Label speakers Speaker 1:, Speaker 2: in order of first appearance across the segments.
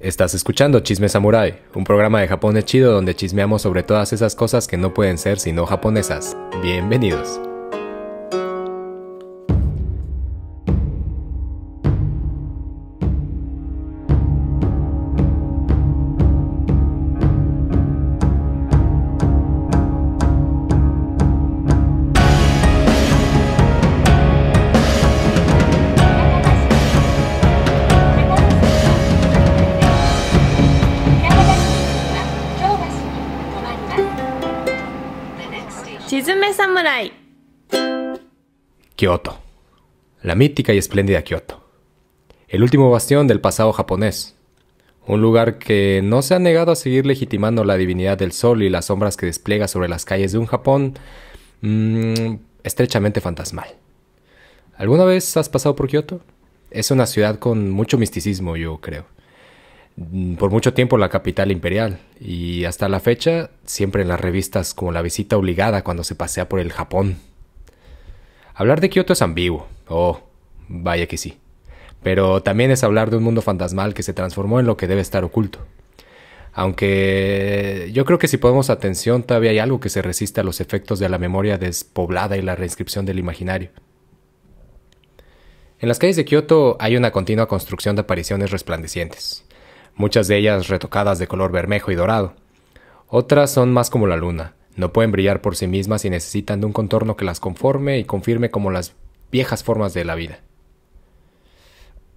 Speaker 1: Estás escuchando Chisme Samurai, un programa de Japón chido donde chismeamos sobre todas esas cosas que no pueden ser sino japonesas. Bienvenidos. la mítica y espléndida Kioto, el último bastión del pasado japonés, un lugar que no se ha negado a seguir legitimando la divinidad del sol y las sombras que despliega sobre las calles de un Japón mm, estrechamente fantasmal. ¿Alguna vez has pasado por Kioto? Es una ciudad con mucho misticismo, yo creo. Mm, por mucho tiempo la capital imperial, y hasta la fecha siempre en las revistas como la visita obligada cuando se pasea por el Japón. Hablar de Kioto es ambiguo. Oh, vaya que sí. Pero también es hablar de un mundo fantasmal que se transformó en lo que debe estar oculto. Aunque yo creo que si ponemos atención todavía hay algo que se resiste a los efectos de la memoria despoblada y la reinscripción del imaginario. En las calles de Kioto hay una continua construcción de apariciones resplandecientes, muchas de ellas retocadas de color bermejo y dorado. Otras son más como la luna, no pueden brillar por sí mismas y necesitan de un contorno que las conforme y confirme como las viejas formas de la vida.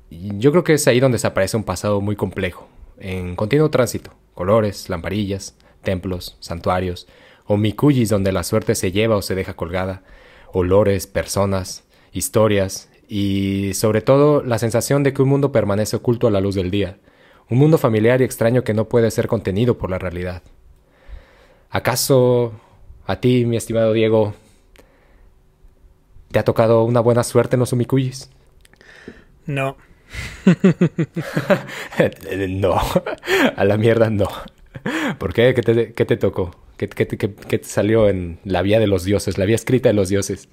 Speaker 1: Yo creo que es ahí donde desaparece un pasado muy complejo, en continuo tránsito, colores, lamparillas, templos, santuarios, o mikuyis donde la suerte se lleva o se deja colgada, olores, personas, historias y sobre todo la sensación de que un mundo permanece oculto a la luz del día, un mundo familiar y extraño que no puede ser contenido por la realidad. ¿Acaso a ti, mi estimado Diego, te ha tocado una buena suerte en los umikuyis?
Speaker 2: No.
Speaker 1: no, a la mierda no. ¿Por qué? ¿Qué te, tocó? ¿Qué, te salió en la vía de los dioses, la vía escrita de los dioses?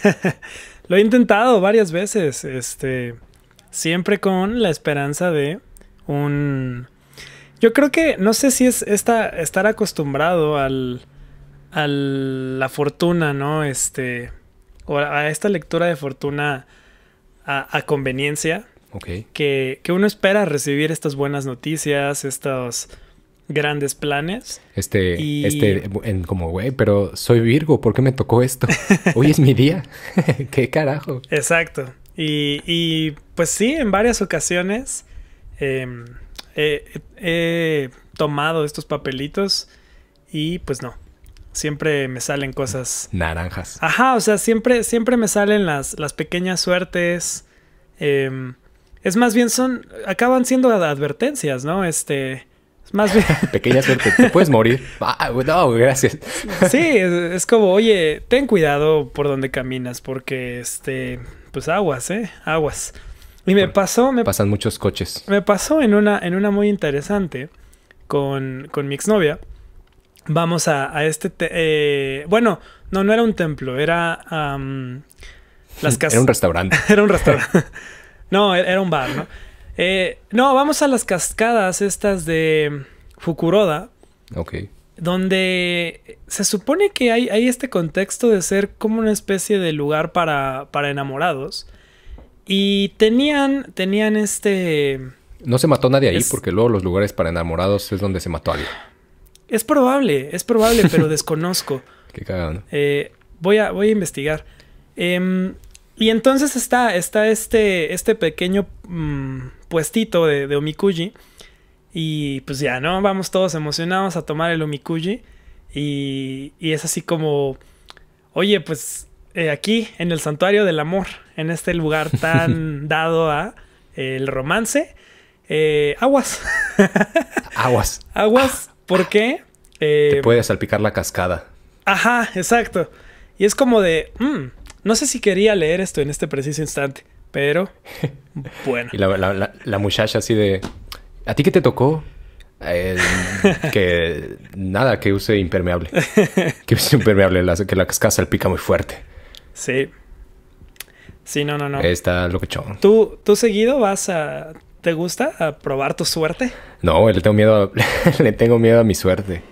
Speaker 2: Lo he intentado varias veces, este, siempre con la esperanza de un yo creo que, no sé si es esta, estar acostumbrado al, a la fortuna, ¿no? Este, o a esta lectura de fortuna a, conveniencia. Ok. Que, que, uno espera recibir estas buenas noticias, estos grandes planes. Este, este,
Speaker 1: como, güey, pero soy Virgo, ¿por qué me tocó esto? Hoy es mi día. ¿Qué carajo?
Speaker 2: Exacto. Y, pues sí, en varias ocasiones em, he tomado estos papelitos y pues no. Siempre me salen cosas.
Speaker 1: Naranjas.
Speaker 2: Ajá, o sea, siempre, siempre me salen las, las pequeñas suertes. Em, es más bien son. acaban siendo advertencias, ¿no? Este. es Más bien.
Speaker 1: Pequeña suerte, te puedes morir. Ah, no, gracias.
Speaker 2: Sí, es, es, como, oye, ten cuidado por donde caminas, porque este, pues aguas, ¿eh? Aguas. Y me pasó... Me, pasan muchos coches. Me pasó en una, en una muy interesante con, con mi exnovia. Vamos a, este... Eh, bueno, no, no era un templo, era... las era un restaurante.
Speaker 1: era un restaurante.
Speaker 2: no, e-, era un bar, ¿no? Eh, no, vamos a las cascadas estas de Fukuroda. Ok. Donde se supone que hay, este contexto de ser como una especie de lugar para, para enamorados. Y tenían, tenían este...
Speaker 1: No se mató nadie ahí porque luego los lugares para enamorados es donde se mató alguien.
Speaker 2: Es probable, es probable, pero desconozco. Qué cagado, eh, voy, a, voy a investigar. Em, y entonces está, está este, este pequeño mm, puestito de, de, omikuji. Y pues ya, ¿no? Vamos todos emocionados a tomar el omikuji. Y, y es así como, oye, pues eh, aquí en el santuario del amor, en este lugar tan dado a eh, el romance. Eh, aguas.
Speaker 1: aguas.
Speaker 2: Aguas, porque... Te
Speaker 1: puede salpicar la cascada.
Speaker 2: Ajá, exacto. Y es como de, mm, no sé si quería leer esto en este preciso instante, pero bueno.
Speaker 1: y la, muchacha así de, ¿a ti qué te tocó? que nada, que use impermeable. Que use impermeable, que la cascada salpica muy fuerte.
Speaker 2: Sí. Sí, no, no, no.
Speaker 1: Está lo que
Speaker 2: ¿Tú, ¿Tú seguido vas a... ¿Te gusta a probar tu suerte?
Speaker 1: No, le tengo miedo a, le tengo miedo a mi suerte.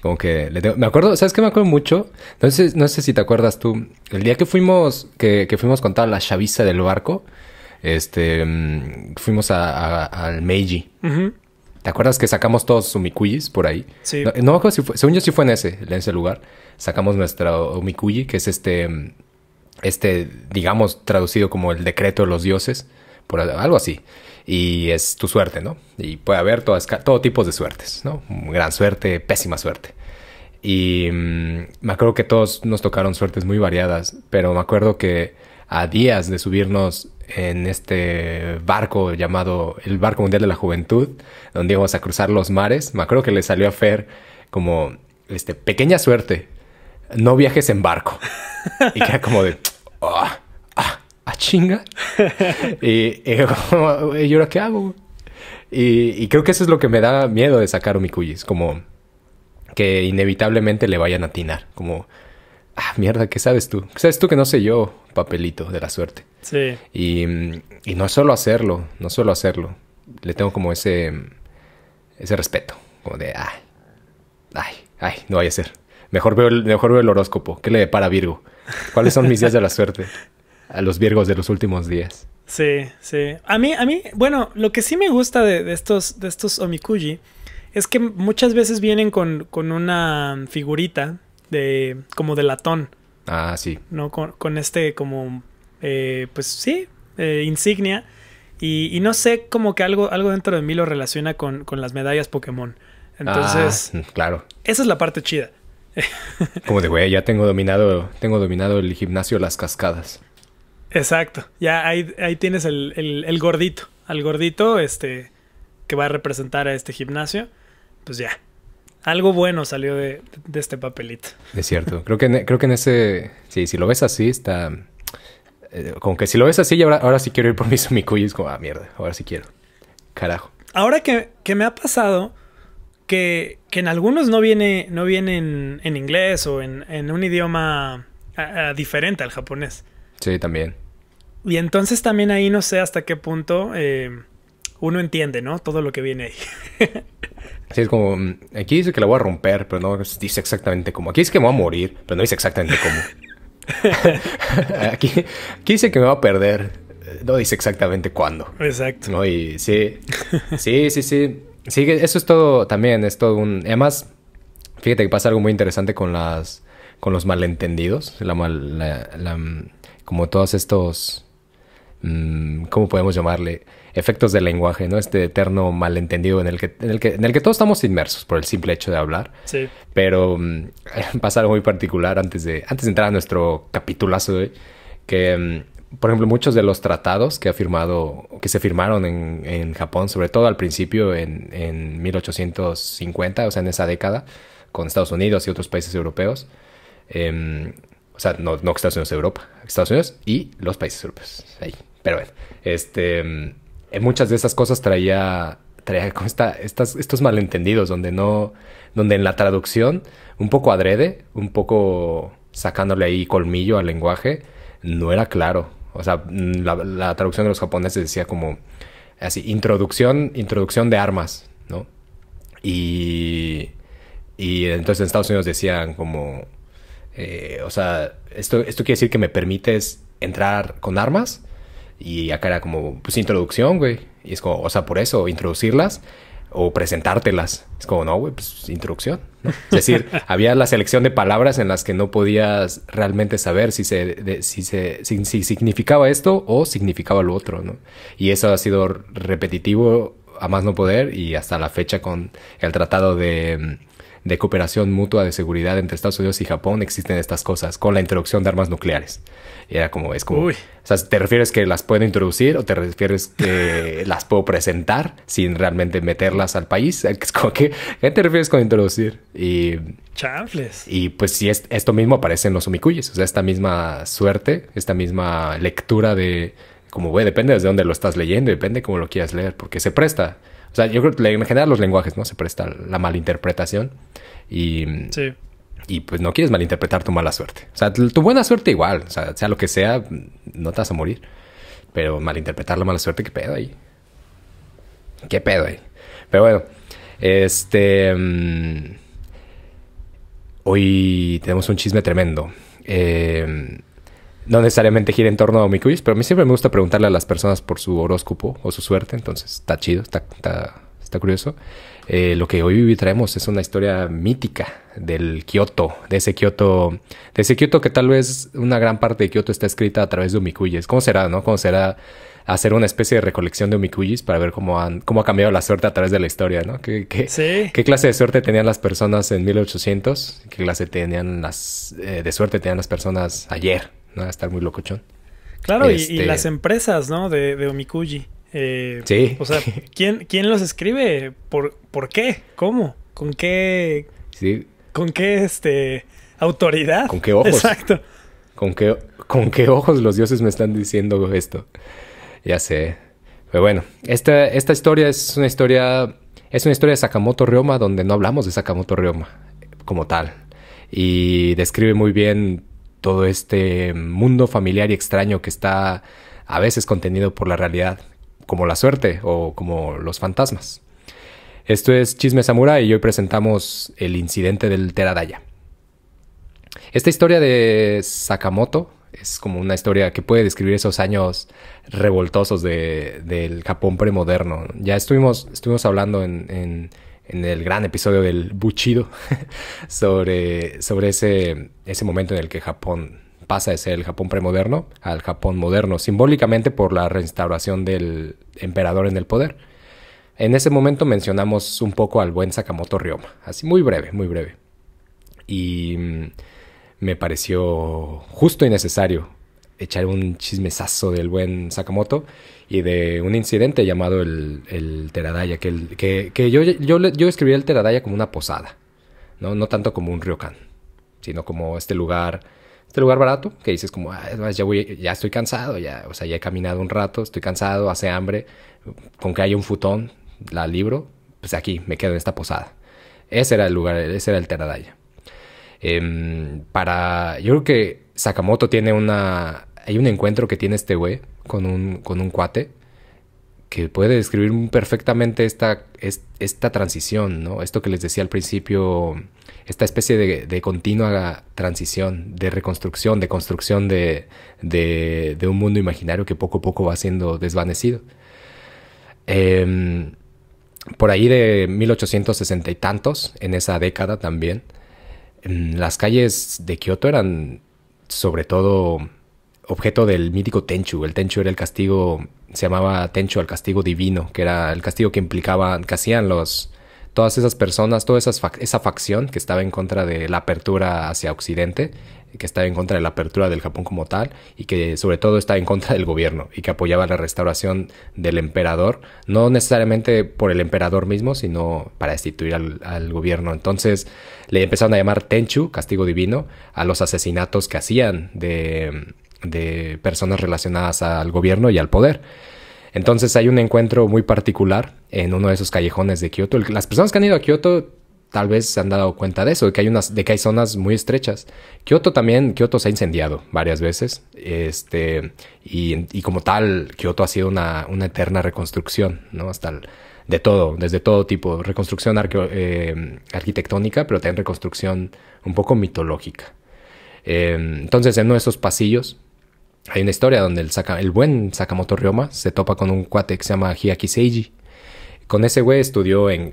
Speaker 1: Como que le tengo, me acuerdo, ¿sabes qué me acuerdo mucho? No sé, no sé si te acuerdas tú. El día que fuimos, que, fuimos a contar la chaviza del barco, este, mm, fuimos al Meiji. ¿Te acuerdas que sacamos todos umikuyis por ahí? Sí. No, me acuerdo si fue, según yo sí fue en ese, en ese lugar. Sacamos nuestro umikuyi, que es este, este, digamos, traducido como el decreto de los dioses, por algo así. Y es tu suerte, ¿no? Y puede haber todo tipo de suertes, ¿no? Gran suerte, pésima suerte. Y mm, me acuerdo que todos nos tocaron suertes muy variadas, pero me acuerdo que a días de subirnos en este barco llamado el Barco Mundial de la Juventud, donde íbamos a cruzar los mares. Me acuerdo que le salió a Fer como, este, pequeña suerte, no viajes en barco. Y queda como de, A ah, ah, ah, chinga. Y, yo lo ¿Qué hago. Y, creo que eso es lo que me da miedo de sacar un como que inevitablemente le vayan a atinar, como ah, mierda, ¿qué sabes tú? ¿Qué sabes tú que no sé yo? Papelito de la suerte. Sí. Y, no solo hacerlo, no solo hacerlo. Le tengo como ese, ese respeto, como de, ay, ay, ay, no vaya a ser. Mejor veo, el, mejor veo el horóscopo. ¿Qué le depara Virgo? ¿Cuáles son mis días de la suerte? A los Virgos de los últimos días.
Speaker 2: Sí, sí. A mí, a mí, bueno, lo que sí me gusta de, de estos, de estos omikuji es que muchas veces vienen con, con una figurita de como de latón. Ah, sí. ¿No? Con, este como, eh, pues sí, eh, insignia. Y, no sé, como que algo, algo dentro de mí lo relaciona con, las medallas Pokémon. Entonces, ah, claro. Esa es la parte chida.
Speaker 1: como de, güey, ya tengo dominado, tengo dominado el gimnasio Las Cascadas.
Speaker 2: Exacto, ya ahí, ahí tienes el, el gordito, al gordito este, que va a representar a este gimnasio, pues ya, algo bueno salió de, este papelito.
Speaker 1: Es cierto. Creo que, creo que en ese. Sí, si lo ves así, está. Eh, como que si lo ves así, ahora, ahora sí quiero ir por mis Es Como, ah, mierda, ahora sí quiero. Carajo.
Speaker 2: Ahora que, me ha pasado que, que, en algunos no viene, no viene en, inglés o en, un idioma diferente al japonés. Sí, también. Y entonces también ahí no sé hasta qué punto eh, uno entiende, ¿no? Todo lo que viene ahí.
Speaker 1: Sí, es como, mm, aquí dice que la voy a romper, pero no dice exactamente cómo. Aquí dice que me voy a morir, pero no dice exactamente cómo. aquí, dice que me va a perder, eh, no dice exactamente cuándo. Exacto. ¿no? Y sí, sí, sí, sí. Sí, eso es todo también, es todo un... Además, fíjate que pasa algo muy interesante con las... Con los malentendidos, la, mal, mm, como todos estos Mm, ¿cómo podemos llamarle? Efectos del lenguaje, ¿no? Este eterno malentendido en el que, en el que, todos estamos inmersos por el simple hecho de hablar. Sí. Pero mm, pasa algo muy particular antes de, antes de entrar a nuestro capitulazo de hoy, que, mm, por ejemplo, muchos de los tratados que ha firmado, que se firmaron en, Japón, sobre todo al principio en, 1850, o sea, en esa década, con Estados Unidos y otros países europeos, em, o sea, no, no Estados Unidos, Europa. Estados Unidos y los países europeos. Pero bueno, este, en muchas de esas cosas traía, traía como estas, estos malentendidos donde no, donde en la traducción, un poco adrede, un poco sacándole ahí colmillo al lenguaje, no era claro. O sea, mm, la, traducción de los japoneses decía como así, introducción, introducción de armas, ¿no? Y, y entonces en Estados Unidos decían como eh, o sea, esto, esto quiere decir que me permites entrar con armas. Y acá era como, pues introducción, güey. Y es como, o sea, por eso, introducirlas o presentártelas. Es como, no, güey, pues introducción. Es decir, había la selección de palabras en las que no podías realmente saber si, se, si, se si significaba esto o significaba lo otro, ¿no? Y eso ha sido repetitivo a más no poder y hasta la fecha con el tratado de mm, de cooperación mutua de seguridad entre Estados Unidos y Japón existen estas cosas con la introducción de armas nucleares. Y era como, es como, o sea, ¿te refieres que las puedo introducir o te refieres que las puedo presentar sin realmente meterlas al país? Es como que, ¿qué te refieres con introducir? Y... Chanfles. Y pues si esto mismo aparece en los omikuyis, o sea, esta misma suerte, esta misma lectura de, como, güey, depende desde dónde lo estás leyendo, depende cómo lo quieras leer, porque se presta. O sea, yo creo que en general los lenguajes, ¿no? Se presta la malinterpretación y... pues no quieres malinterpretar tu mala suerte. O sea, tu buena suerte igual. O sea, sea lo que sea, no te vas a morir. Pero malinterpretar la mala suerte, ¿qué pedo ahí? ¿Qué pedo ahí? Pero bueno, este... Mm, hoy tenemos un chisme tremendo. Eh, no necesariamente gira en torno a mi pero a mí siempre me gusta preguntarle a las personas por su horóscopo o su suerte, entonces está chido, está, está, curioso. Eh, lo que hoy traemos es una historia mítica del Kioto, de ese Kioto, de ese Kioto que tal vez una gran parte de Kioto está escrita a través de Omikujis. ¿Cómo será, no? ¿Cómo será hacer una especie de recolección de Omikuyis para ver cómo, han, cómo ha cambiado la suerte a través de la historia, no? ¿Qué, qué, ¿qué clase de suerte tenían las personas en 1800? ¿Qué clase tenían las, eh, de suerte tenían las personas ayer? a estar muy locochón.
Speaker 2: Claro, y, este, las empresas, ¿no? De, de Omikuji. Eh, sí. O sea, ¿quién, los escribe? ¿Por, ¿Por qué? ¿Cómo? ¿Con qué? Sí. ¿Con qué este autoridad? ¿Con qué ojos? Exacto.
Speaker 1: ¿Con qué, ¿Con qué ojos los dioses me están diciendo esto? Ya sé. Pero bueno, esta, esta historia es una historia. Es una historia de Sakamoto Ryoma donde no hablamos de Sakamoto Ryoma como tal. Y describe muy bien todo este mundo familiar y extraño que está a veces contenido por la realidad, como la suerte o como los fantasmas. Esto es Chisme Samura y hoy presentamos el incidente del Teradaya. Esta historia de Sakamoto es como una historia que puede describir esos años revoltosos del Japón premoderno. Ya estuvimos, estuvimos hablando en en el gran episodio del Buchido sobre, sobre ese, ese momento en el que Japón pasa de ser el Japón premoderno al Japón moderno, simbólicamente por la reinstauración del emperador en el poder. En ese momento mencionamos un poco al buen Sakamoto Ryoma, así muy breve, muy breve. Y mm, me pareció justo y necesario echar un chismesazo del buen Sakamoto y de un incidente llamado el, Teradaya, que, que, yo, yo, escribí el Teradaya como una posada, ¿no? tanto como un ryokan, sino como este lugar, este lugar barato que dices como, ah, ya, voy, ya estoy cansado, ya, o sea, he caminado un rato, estoy cansado, hace hambre, con que haya un futón, la libro, pues aquí me quedo en esta posada. Ese era el lugar, ese era el Teradaya. Em, para, yo creo que Sakamoto tiene una hay un encuentro que tiene este güey con un, cuate que puede describir perfectamente esta, esta transición, ¿no? Esto que les decía al principio, esta especie de, continua transición, de reconstrucción, de construcción de, un mundo imaginario que poco a poco va siendo desvanecido. Em, por ahí de 1860 y tantos, en esa década también, em, las calles de Kioto eran sobre todo objeto del mítico Tenchu. El Tenchu era el castigo, se llamaba Tenchu, el castigo divino, que era el castigo que implicaban, que hacían los, todas esas personas, toda esas esa facción que estaba en contra de la apertura hacia Occidente, que estaba en contra de la apertura del Japón como tal y que sobre todo estaba en contra del gobierno y que apoyaba la restauración del emperador, no necesariamente por el emperador mismo, sino para destituir al, al gobierno. Entonces le empezaron a llamar Tenchu, castigo divino, a los asesinatos que hacían de de personas relacionadas al gobierno y al poder. Entonces hay un encuentro muy particular en uno de esos callejones de Kioto. Las personas que han ido a Kioto tal vez se han dado cuenta de eso, de que hay, unas, de que hay zonas muy estrechas. Kioto también, Kioto se ha incendiado varias veces, este, y, como tal, Kioto ha sido una, eterna reconstrucción, ¿no? Hasta el, de todo, desde todo tipo, reconstrucción eh, arquitectónica, pero también reconstrucción un poco mitológica. Eh, entonces, en uno de esos pasillos hay una historia donde el, buen Sakamoto Ryoma se topa con un cuate que se llama Hiaki Seiji. Con ese güey estudió en,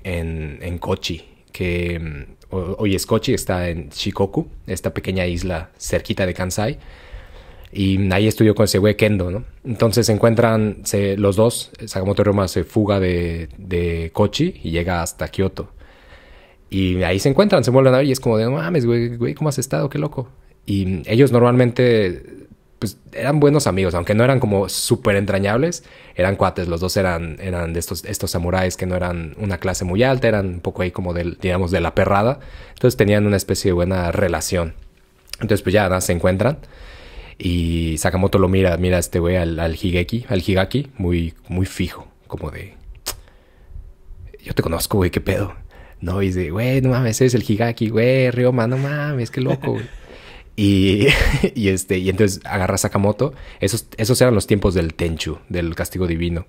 Speaker 1: Kochi, que mm, hoy es Kochi, está en Shikoku, esta pequeña isla cerquita de Kansai. Y ahí estudió con ese güey Kendo, ¿no? Entonces se encuentran los dos, Sakamoto Ryoma se fuga de, Kochi y llega hasta Kioto. Y ahí se encuentran, se vuelven a ver y es como de, mames, güey, güey, ¿cómo has estado? Qué loco. Y mm, ellos normalmente pues eran buenos amigos, aunque no eran como súper entrañables, eran cuates, los dos eran, eran de estos, estos samuráis que no eran una clase muy alta, eran un poco ahí como del, digamos, de la perrada, entonces tenían una especie de buena relación. Entonces pues ya nada, se encuentran y Sakamoto lo mira, mira este güey al, Higeki, al Higaki, muy, muy fijo, como de, yo te conozco, güey, qué pedo. No, y dice, güey, no mames, es el Higaki, güey, Rioma, no mames, qué loco, güey. Y, este, y entonces agarra a Sakamoto. Esos, esos eran los tiempos del Tenchu, del castigo divino.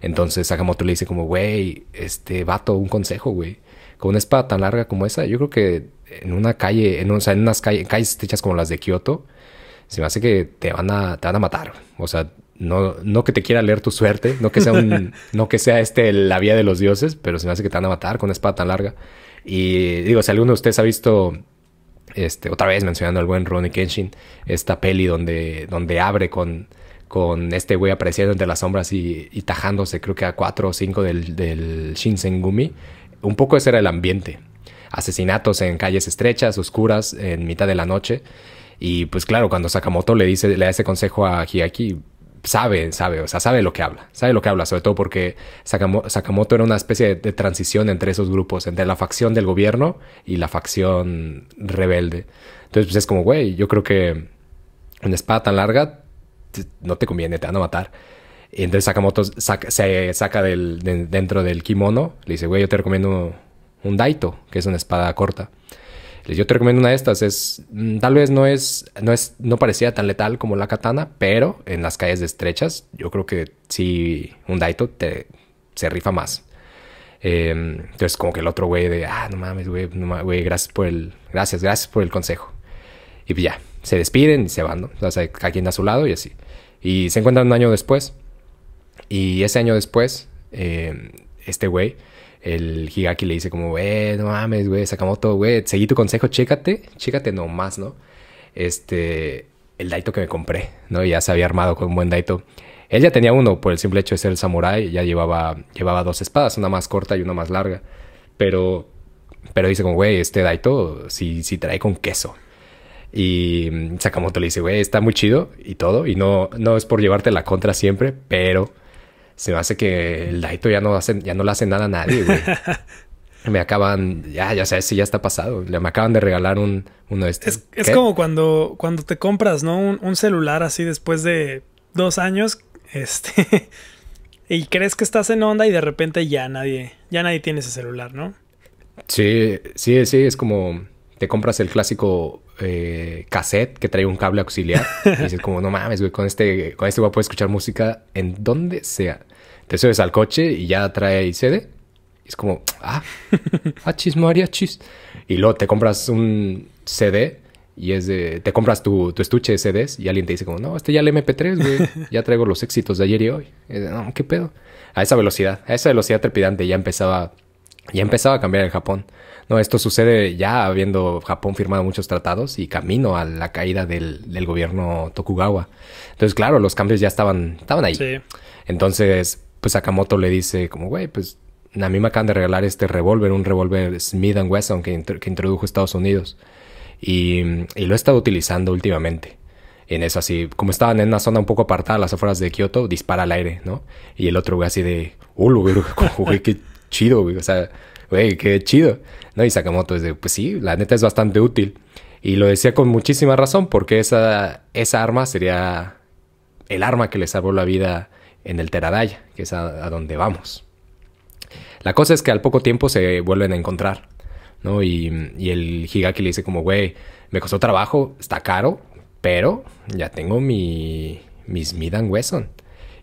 Speaker 1: Entonces Sakamoto le dice como, güey, este vato, un consejo, güey. Con una espada tan larga como esa, yo creo que en una calle, en, o sea, en unas calles estrechas como las de Kioto, se me hace que te van a, te van a matar. O sea, no, no que te quiera leer tu suerte, no que sea no que sea este la vía de los dioses, pero se me hace que te van a matar con una espada tan larga. Y digo, si alguno de ustedes ha visto este, otra vez mencionando al buen Ronnie Kenshin, esta peli donde, donde abre con, con este güey apareciendo entre las sombras y, y tajándose, creo que a 4 o 5 del, del Shinsengumi. Un poco ese era el ambiente. Asesinatos en calles estrechas, oscuras, en mitad de la noche. Y pues claro, cuando Sakamoto le dice, le da ese consejo a Hiaki, sabe, sabe, o sea, sabe lo que habla, sabe lo que habla, sobre todo porque Sakamoto, era una especie de, transición entre esos grupos, entre la facción del gobierno y la facción rebelde. Entonces, pues es como, güey, yo creo que una espada tan larga no te conviene, te van a matar. Y entonces Sakamoto se saca dentro del kimono, le dice, güey, yo te recomiendo un daito, que es una espada corta. Yo te recomiendo una de estas. Es, mm, tal vez no es, no es, no parecía tan letal como la katana, pero en las calles estrechas, yo creo que sí, un Daito te, se rifa más. Em, entonces, como que el otro güey de, ah, no mames, güey, no güey, gracias por el, gracias, gracias por el consejo. Y pues ya, se despiden y se van, ¿no? O sea, cada quien a su lado y así. Y se encuentran un año después. Y ese año después, em, este güey el Higaki le dice como, wey, eh, no mames, güey, Sakamoto, güey, seguí tu consejo, chécate, chécate nomás, ¿no? Este, el Daito que me compré, ¿no? Ya se había armado con un buen Daito. Él ya tenía uno por el simple hecho de ser el samurái, ya llevaba, llevaba dos espadas, una más corta y una más larga. Pero, pero dice como, güey, este Daito sí, si trae con queso. Y Sakamoto le dice, güey, está muy chido y todo, y no, no es por llevarte la contra siempre, pero se me hace que el Daito ya no, hace, ya no le hace nada a nadie, güey. me acaban, ya, ya sabes, si ya está pasado. Me acaban de regalar un, uno de estos. Es, como
Speaker 2: cuando, cuando te compras, ¿no? Un, un, celular así después de dos años, este, y crees que estás en onda y de repente ya nadie, ya nadie tiene ese celular, ¿no?
Speaker 1: Sí, sí, sí, es como te compras el clásico eh, cassette que trae un cable auxiliar. y dices como, no mames, güey, con este, con este voy a escuchar música en donde sea. Te subes al coche y ya trae CD. Y es como, ah, achis, ah, María, chis. Y luego te compras un CD y es de, te compras tu, estuche de CDs y alguien te dice como, no, este ya el MP3, güey, ya traigo los éxitos de ayer y hoy. no, qué pedo. A esa velocidad, a esa velocidad trepidante ya empezaba, ya empezaba a cambiar en Japón. No, esto sucede ya habiendo Japón firmado muchos tratados y camino a la caída del, del gobierno Tokugawa. Entonces, claro, los cambios ya estaban, estaban ahí. Sí. Entonces, pues Sakamoto le dice como, güey, pues a mí me acaban de regalar este revólver, un revólver Smith Wesson que, que, introdujo Estados Unidos. Y, y, lo he estado utilizando últimamente. En eso así, como estaban en una zona un poco apartada, las afueras de Kioto, dispara al aire, ¿no? Y el otro güey así de, uh, güey, qué chido, güey. O sea, güey, qué chido. ¿No? Y Sakamoto es de, pues sí, la neta es bastante útil. Y lo decía con muchísima razón, porque esa, esa arma sería el arma que le salvó la vida en el Teradaya, que es a, donde vamos. La cosa es que al poco tiempo se vuelven a encontrar, ¿no? Y, el Higaki le dice como, güey, me costó trabajo, está caro, pero ya tengo mi, mis Midan Wesson.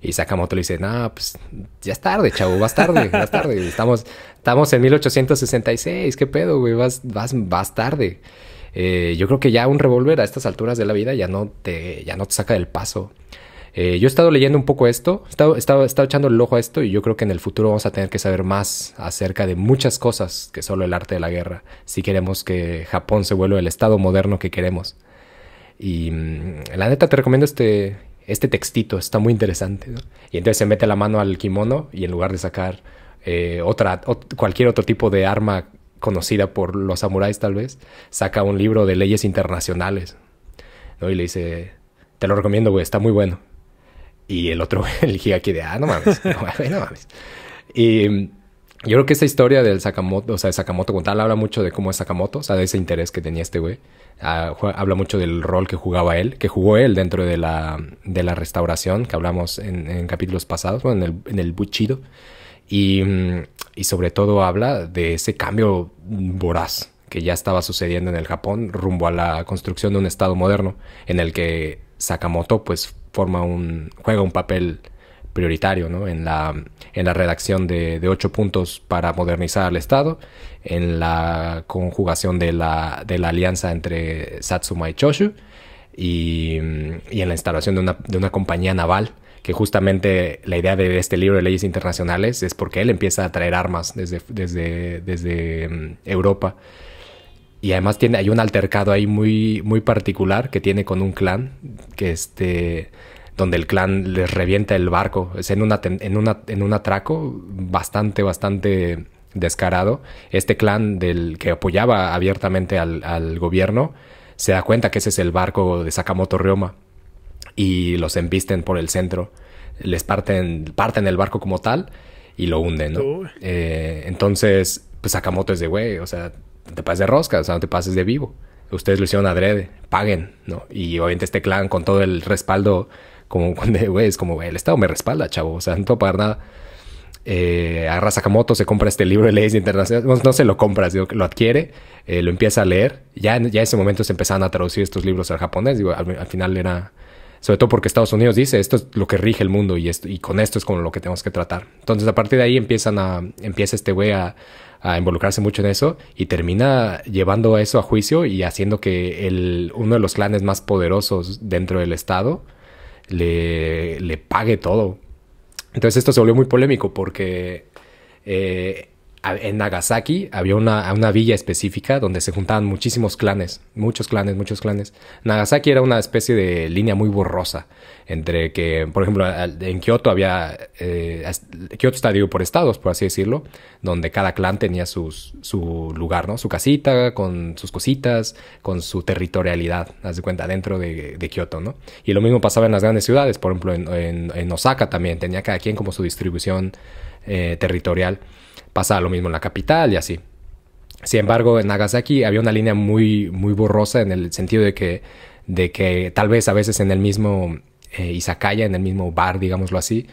Speaker 1: Y Sakamoto le dice, no, pues ya es tarde, chavo, vas tarde, vas tarde. Estamos, estamos en 1866, ¿qué pedo, güey? Vas, vas, vas tarde. Eh, yo creo que ya un revólver a estas alturas de la vida ya no te, ya no te saca del paso. Eh, yo he estado leyendo un poco esto, he, he estado, echando el ojo a esto y yo creo que en el futuro vamos a tener que saber más acerca de muchas cosas que solo el arte de la guerra, si queremos que Japón se vuelva el estado moderno que queremos. Y mm, la neta te recomiendo este, este textito está muy interesante. ¿no? Y entonces se mete la mano al kimono y en lugar de sacar eh, otra, cualquier otro tipo de arma conocida por los samuráis tal vez, saca un libro de leyes internacionales. Y le dice, te lo recomiendo, güey, está muy bueno. Y el otro, el aquí de, ah, no mames, no mames, Y mm, yo creo que esa historia del Sakamoto, o sea, de Sakamoto con tal, habla mucho de cómo es Sakamoto, o sea, de ese interés que tenía este güey. Ah, habla mucho del rol que jugaba él, que jugó él dentro de la, restauración, que hablamos en, capítulos pasados, en el, Buchido. Y, mm, y, sobre todo habla de ese cambio voraz que ya estaba sucediendo en el Japón rumbo a la construcción de un Estado moderno, en el que Sakamoto pues forma un, juega un papel prioritario ¿no? en, la, en la redacción de, ocho puntos para modernizar al Estado, en la conjugación de la, de la alianza entre Satsuma y Choshu y, y en la instalación de una, de una compañía naval que justamente la idea de este libro de leyes internacionales es porque él empieza a traer armas desde, desde, desde mm, Europa. Y además tiene, hay un altercado ahí muy, muy particular que tiene con un clan, que este, donde el clan les revienta el barco. Es en, en, en un atraco bastante, bastante descarado. Este clan del que apoyaba abiertamente al, gobierno se da cuenta que ese es el barco de Sakamoto Ryoma y los embisten por el centro. Les parten, parten el barco como tal y lo hunden, eh, entonces, pues Sakamoto es de güey, o sea, te pases de rosca, o sea, no te pases de vivo. Ustedes lo hicieron adrede, paguen, ¿no? Y obviamente este clan con todo el respaldo como cuando, es como, el Estado me respalda, chavo. O sea, no puedo nada. Eh, agarra Sakamoto, se compra este libro de leyes internacionales, no, se lo sino que lo adquiere, eh, lo empieza a leer. Ya, ya en ese momento se empezaban a traducir estos libros al japonés, digo, al, final era, sobre todo porque Estados Unidos dice, esto es lo que rige el mundo y, y con esto es como lo que tenemos que tratar. Entonces a partir de ahí empiezan a, empieza este güey a, a involucrarse mucho en eso y termina llevando eso a juicio y haciendo que el, uno de los clanes más poderosos dentro del Estado, le, le pague todo. Entonces esto se volvió muy polémico porque eh, en Nagasaki había una, una, villa específica donde se juntaban muchísimos clanes, muchos clanes, muchos clanes. Nagasaki era una especie de línea muy borrosa, entre que, por ejemplo, en Kioto había, eh, Kioto está dividido por estados, por así decirlo, donde cada clan tenía sus, su lugar, ¿no? Su casita, con sus cositas, con su territorialidad, haz de cuenta, dentro de, Kioto, ¿no? Y lo mismo pasaba en las grandes ciudades, por ejemplo, en Osaka también, tenía cada quien como su distribución eh, territorial. Pasa lo mismo en la capital y así. Sin embargo, en Nagasaki había una línea muy, muy borrosa en el sentido de que, de que tal vez a veces en el mismo eh, izakaya, en el mismo bar, digámoslo así,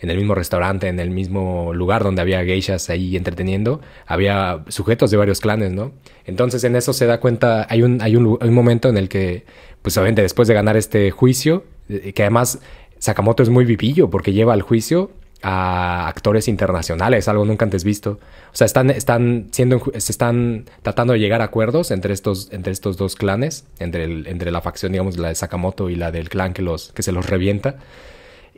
Speaker 1: en el mismo restaurante, en el mismo lugar donde había geishas ahí entreteniendo, había sujetos de varios clanes, ¿no? Entonces en eso se da cuenta, hay un, hay un, hay un momento en el que, pues obviamente después de ganar este juicio, eh, que además Sakamoto es muy vivillo porque lleva al juicio a actores internacionales, algo nunca antes visto. O sea, están, están siendo, se están tratando de llegar a acuerdos entre estos, entre estos dos clanes, entre, entre la facción, digamos, la de Sakamoto y la del clan que, los, que se los revienta.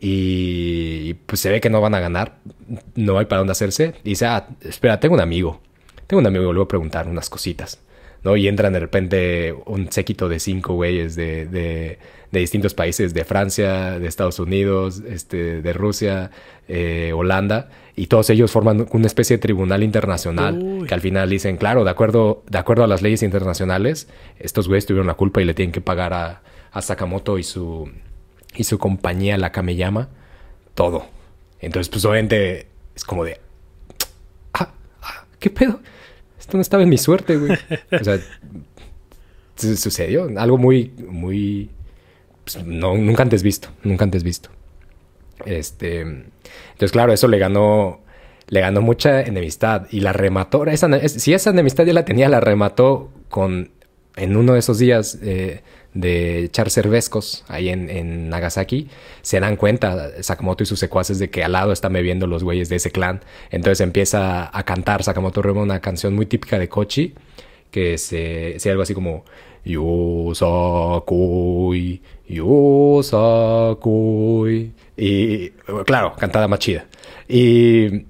Speaker 1: Y, pues se ve que no van a ganar, no hay para dónde hacerse. Y dice, ah, espera, tengo un amigo. Tengo un amigo, le voy a preguntar unas cositas. Y entran de repente un séquito de cinco güeyes de, de, distintos países, de Francia, de Estados Unidos, este, de Rusia, eh, Holanda, y todos ellos forman una especie de tribunal internacional que al final dicen, claro, de acuerdo, de acuerdo a las leyes internacionales, estos güeyes tuvieron la culpa y le tienen que pagar a, a Sakamoto y su, y su compañía, la Kameyama, todo. Entonces, pues obviamente es como de, ah, ah, ¿qué pedo? esto no estaba en mi suerte, güey. O sea, sucedió. Algo muy, muy. Pues, nunca antes visto. Nunca antes visto. Este. Entonces, claro, eso le ganó. Le ganó mucha enemistad. Y la remató. si esa enemistad ya la tenía, la remató con. En uno de esos días. Eh, de echar cervezcos ahí en, Nagasaki, se dan cuenta Sakamoto y sus secuaces de que al lado están bebiendo los güeyes de ese clan. Entonces empieza a cantar Sakamoto Remo una canción muy típica de Kochi, que es, algo así como Yo Sakui, Y claro, cantada más chida. Y,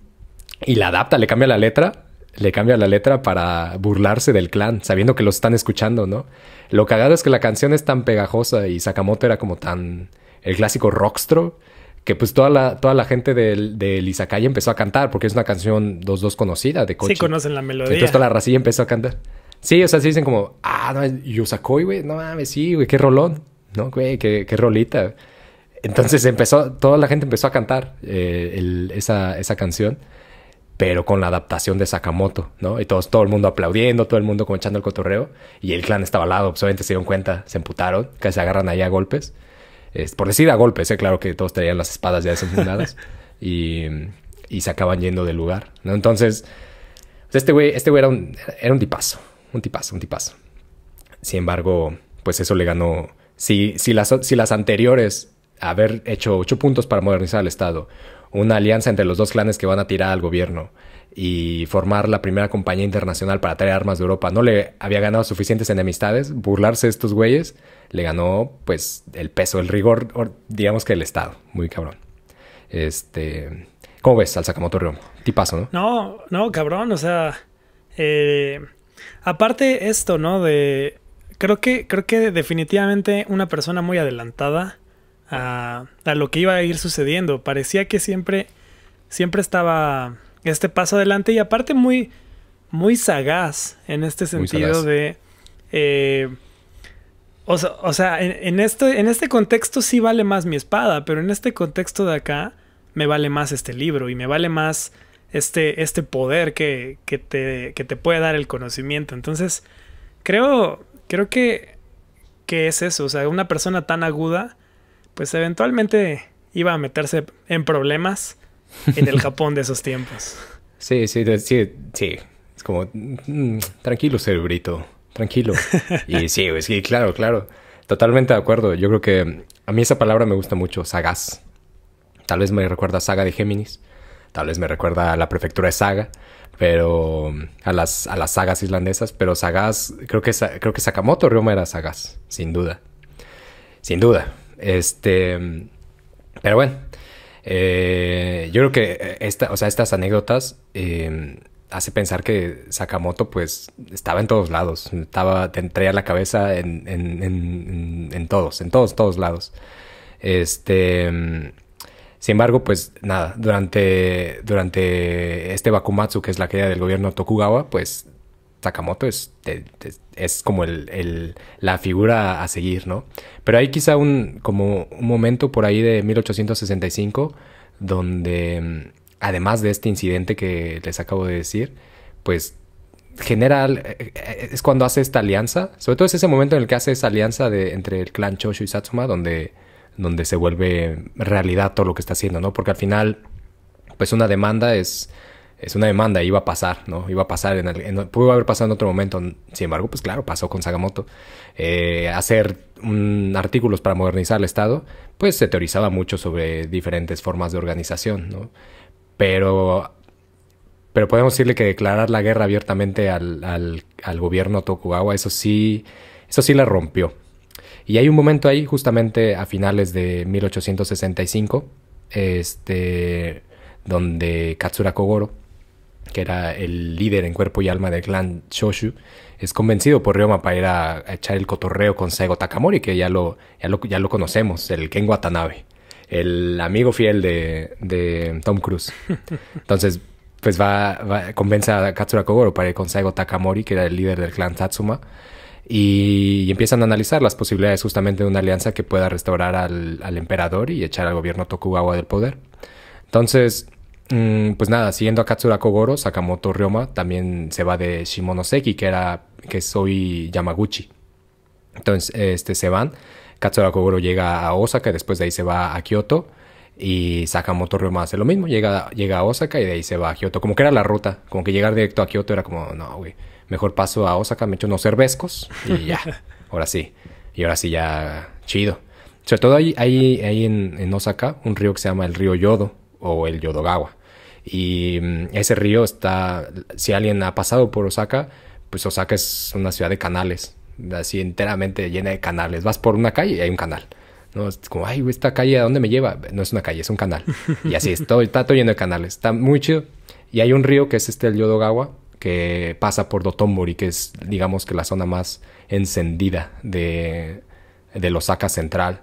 Speaker 1: y la adapta, le cambia la letra le cambia la letra para burlarse del clan, sabiendo que los están escuchando, ¿no? Lo cagado es que la canción es tan pegajosa y Sakamoto era como tan el clásico rockstro que pues toda la, toda la gente del, del empezó a cantar porque es una canción dos dos conocida de coche. Sí,
Speaker 2: conocen la melodía. Entonces toda
Speaker 1: la racilla empezó a cantar. Sí, o sea, se dicen como, ah, no, Yusakoi, güey, no mames, sí, güey, qué rolón, ¿no, güey? Qué, rolita. Entonces empezó, toda la gente empezó a cantar eh, esa, esa canción pero con la adaptación de Sakamoto, ¿no? Y todos, todo el mundo aplaudiendo, todo el mundo como echando el cotorreo, y el clan estaba al lado, pues, obviamente se dieron cuenta, se emputaron, casi se agarran ahí a golpes, por decir a golpes, ¿eh? claro que todos traían las espadas ya desenfundadas, y, se acaban yendo del lugar, ¿no? Entonces, pues, este güey este era, un, tipazo, un tipazo, un tipazo. Sin embargo, pues eso le ganó, si, si, las, si las anteriores haber hecho ocho puntos para modernizar el Estado, una alianza entre los dos clanes que van a tirar al gobierno y formar la primera compañía internacional para traer armas de Europa. No le había ganado suficientes enemistades, burlarse de estos güeyes, le ganó pues el peso, el rigor, digamos que el Estado, muy cabrón. Este, ¿Cómo ves al Sakamoto Tipazo, ¿no?
Speaker 2: No, no, cabrón, o sea, eh, aparte esto, ¿no? De, creo que, creo que definitivamente una persona muy adelantada a, lo que iba a ir sucediendo. Parecía que siempre, siempre estaba este paso adelante y aparte muy, muy sagaz en este sentido de... Eh, o, sea, en, este, en este contexto sí vale más mi espada, pero en este contexto de acá me vale más este libro y me vale más este, este poder que, que, te, que te puede dar el conocimiento. Entonces, creo, creo que, que es eso. O sea, una persona tan aguda pues eventualmente iba a meterse en problemas en el Japón de esos tiempos.
Speaker 1: Sí, sí, sí, sí. Es como, mm, tranquilo, cerebrito, tranquilo. Y sí, sí, claro, claro. Totalmente de acuerdo. Yo creo que a mí esa palabra me gusta mucho, sagaz. Tal vez me recuerda a Saga de Géminis, tal vez me recuerda a la prefectura de Saga, pero a las, a las sagas islandesas, pero sagaz, creo que, creo que Sakamoto Ryoma era sagaz, sin duda. Sin duda. Este, pero bueno, eh, yo creo que esta, o sea, estas anécdotas eh, hace pensar que Sakamoto pues estaba en todos lados, estaba, traía la cabeza en, en, en, en todos, en todos, todos lados. Este... Sin embargo, pues nada, durante, durante este Bakumatsu, que es la caída del gobierno Tokugawa, pues Sakamoto es, es, como el, la figura a seguir, ¿no? Pero hay quizá un, como un momento por ahí de 1865 donde, además de este incidente que les acabo de decir, pues general eh, eh, es cuando hace esta alianza, sobre todo es ese momento en el que hace esa alianza de, entre el clan Choshu y Satsuma, donde, donde se vuelve realidad todo lo que está haciendo, ¿no? Porque al final, pues una demanda es es una demanda, iba a pasar, ¿no? Iba a pasar, en, pudo haber pasado en otro momento. Sin embargo, pues claro, pasó con Sagamoto eh, hacer artículos para modernizar el Estado, pues se teorizaba mucho sobre diferentes formas de organización, ¿no? Pero, pero podemos decirle que declarar la guerra abiertamente al, gobierno Tokugawa, eso sí, eso sí la rompió. Y hay un momento ahí, justamente a finales de 1865, este, donde Katsura Kogoro, que era el líder en cuerpo y alma del clan Shoshu, es convencido por Ryoma para ir a, echar el cotorreo con Saigo Takamori, que ya lo, ya lo conocemos, el Ken Watanabe, el amigo fiel de, Tom Cruise. Entonces, pues va, convence a Katsura Kogoro para ir con Saigo Takamori, que era el líder del clan Satsuma, y, empiezan a analizar las posibilidades justamente de una alianza que pueda restaurar al, al emperador y echar al gobierno Tokugawa del poder. Entonces, Mm, pues nada, siguiendo a Katsura Kogoro, Sakamoto Ryoma también se va de Shimonoseki, que era que soy Yamaguchi. Entonces, este se van. Katsura Kogoro llega a Osaka, después de ahí se va a Kyoto Y Sakamoto Ryoma hace lo mismo, llega, llega a Osaka y de ahí se va a Kyoto Como que era la ruta, como que llegar directo a Kyoto era como, no, güey, mejor paso a Osaka, me echo unos cervezcos y ya, ahora sí. Y ahora sí ya, chido. Sobre todo ahí, ahí, ahí en Osaka, un río que se llama el río Yodo o el Yodogawa. Y mm, ese río está, si alguien ha pasado por Osaka, pues Osaka es una ciudad de canales, así enteramente llena de canales. Vas por una calle y hay un canal. ¿no? como, ay, esta calle, ¿a dónde me lleva? No es una calle, es un canal. Y así es, todo, está todo lleno de canales. Está muy chido. Y hay un río que es este, el Yodogawa, que pasa por Dotombori, que es, digamos, que la zona más encendida de, de Osaka central.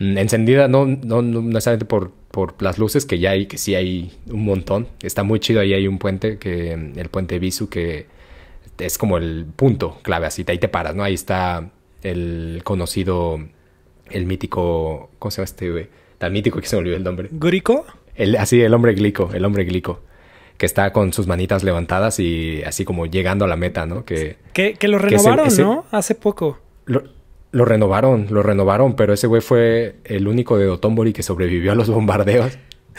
Speaker 1: Mm, encendida no, no, no necesariamente por por las luces que ya hay, que sí hay un montón. Está muy chido, ahí hay un puente, que el puente Bisu, que es como el punto clave, así, ahí te paras, ¿no? Ahí está el conocido, el mítico, ¿cómo se llama este, güey? Tan mítico que se me olvidó el nombre. ¿Gurico? El, así, el hombre glico, el hombre glico. Que está con sus manitas levantadas y así como llegando a la meta, ¿no? Que,
Speaker 2: que, lo renovaron, ¿no? Hace poco.
Speaker 1: Lo, lo renovaron, lo renovaron, pero ese güey fue el único de Dotombori que sobrevivió a los bombardeos. o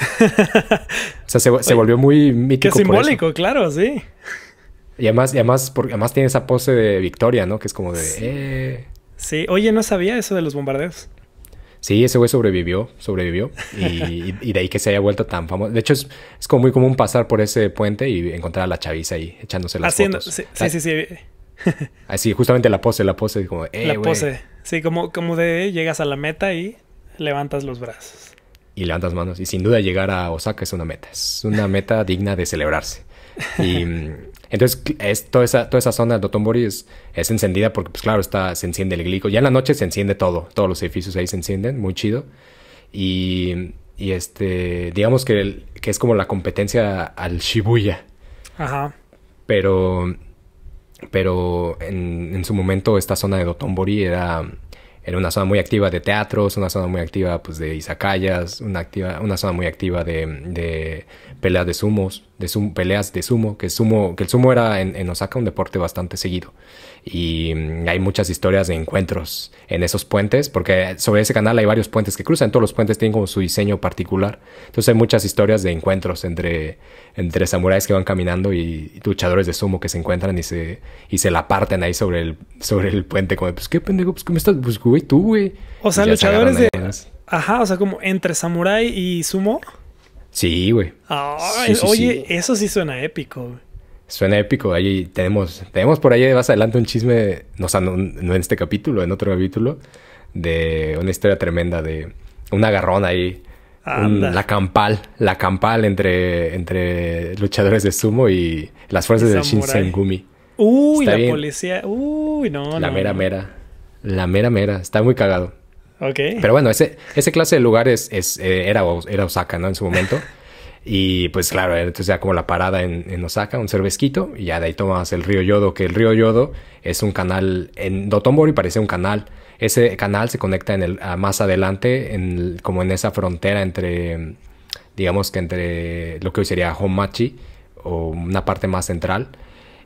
Speaker 1: sea, se, volvió muy mítico. Qué simbólico,
Speaker 2: claro, sí.
Speaker 1: Y además, y además, porque además tiene esa pose de victoria, ¿no? Que es como de.
Speaker 2: Sí. Eh". oye, no sabía eso de los bombardeos.
Speaker 1: Sí, ese güey sobrevivió, sobrevivió. Y, de ahí que se haya vuelto tan famoso. De hecho, es, como muy común pasar por ese puente y encontrar a la chaviza ahí echándose las fotos. sí, sí, sí. Así, justamente la pose, la pose, como, eh, La pose.
Speaker 2: Sí, como, como de llegas a la meta y levantas los brazos.
Speaker 1: Y levantas manos. Y sin duda llegar a Osaka es una meta. Es una meta digna de celebrarse. Y entonces es, toda, esa, zona de Dotonbori es, es encendida porque, pues claro, está, se enciende el glico. Ya en la noche se enciende todo. Todos los edificios ahí se encienden. Muy chido. Y, y este, digamos que, que es como la competencia al Shibuya. Ajá. Pero pero en, en, su momento esta zona de Dotonbori era, era una zona muy activa de teatros, una zona muy activa pues, de izakayas, una, activa, una zona muy activa de, peleas de sumos, de peleas de sumo, que, sumo, que el sumo era en Osaka un deporte bastante seguido y mm, hay muchas historias de encuentros en esos puentes, porque sobre ese canal hay varios puentes que cruzan, todos los puentes tienen como su diseño particular. Entonces hay muchas historias de encuentros entre, entre samuráis que van caminando y, luchadores de sumo que se encuentran y se, y se la parten ahí sobre el, sobre el puente, como, pues qué pendejo, pues ¿cómo estás, pues güey, tú, güey. O sea, luchadores de...
Speaker 2: Ajá, o sea, como entre samurái y sumo.
Speaker 1: Sí, güey.
Speaker 2: oye, eso sí suena épico, güey.
Speaker 1: Suena épico. Ahí tenemos, tenemos por ahí más adelante un chisme, no, en este capítulo, en otro capítulo, de una historia tremenda de un agarrón ahí. la campal, la campal entre, entre luchadores de sumo y las fuerzas del Shinsengumi.
Speaker 2: Uy, la policía. Uy, no, La mera, mera.
Speaker 1: La mera, mera. Está muy cagado. Ok. Pero bueno, ese, ese clase de lugares es, eh, era, era Osaka, ¿no? En su momento. Y pues claro, eh, entonces ya como la parada en, Osaka, un cervesquito, y ya de ahí tomas el río Yodo, que el río Yodo es un canal, en Dotonbori parece un canal, ese canal se conecta en el, más adelante, en, como en esa frontera entre, digamos que entre lo que hoy sería Homachi, o una parte más central,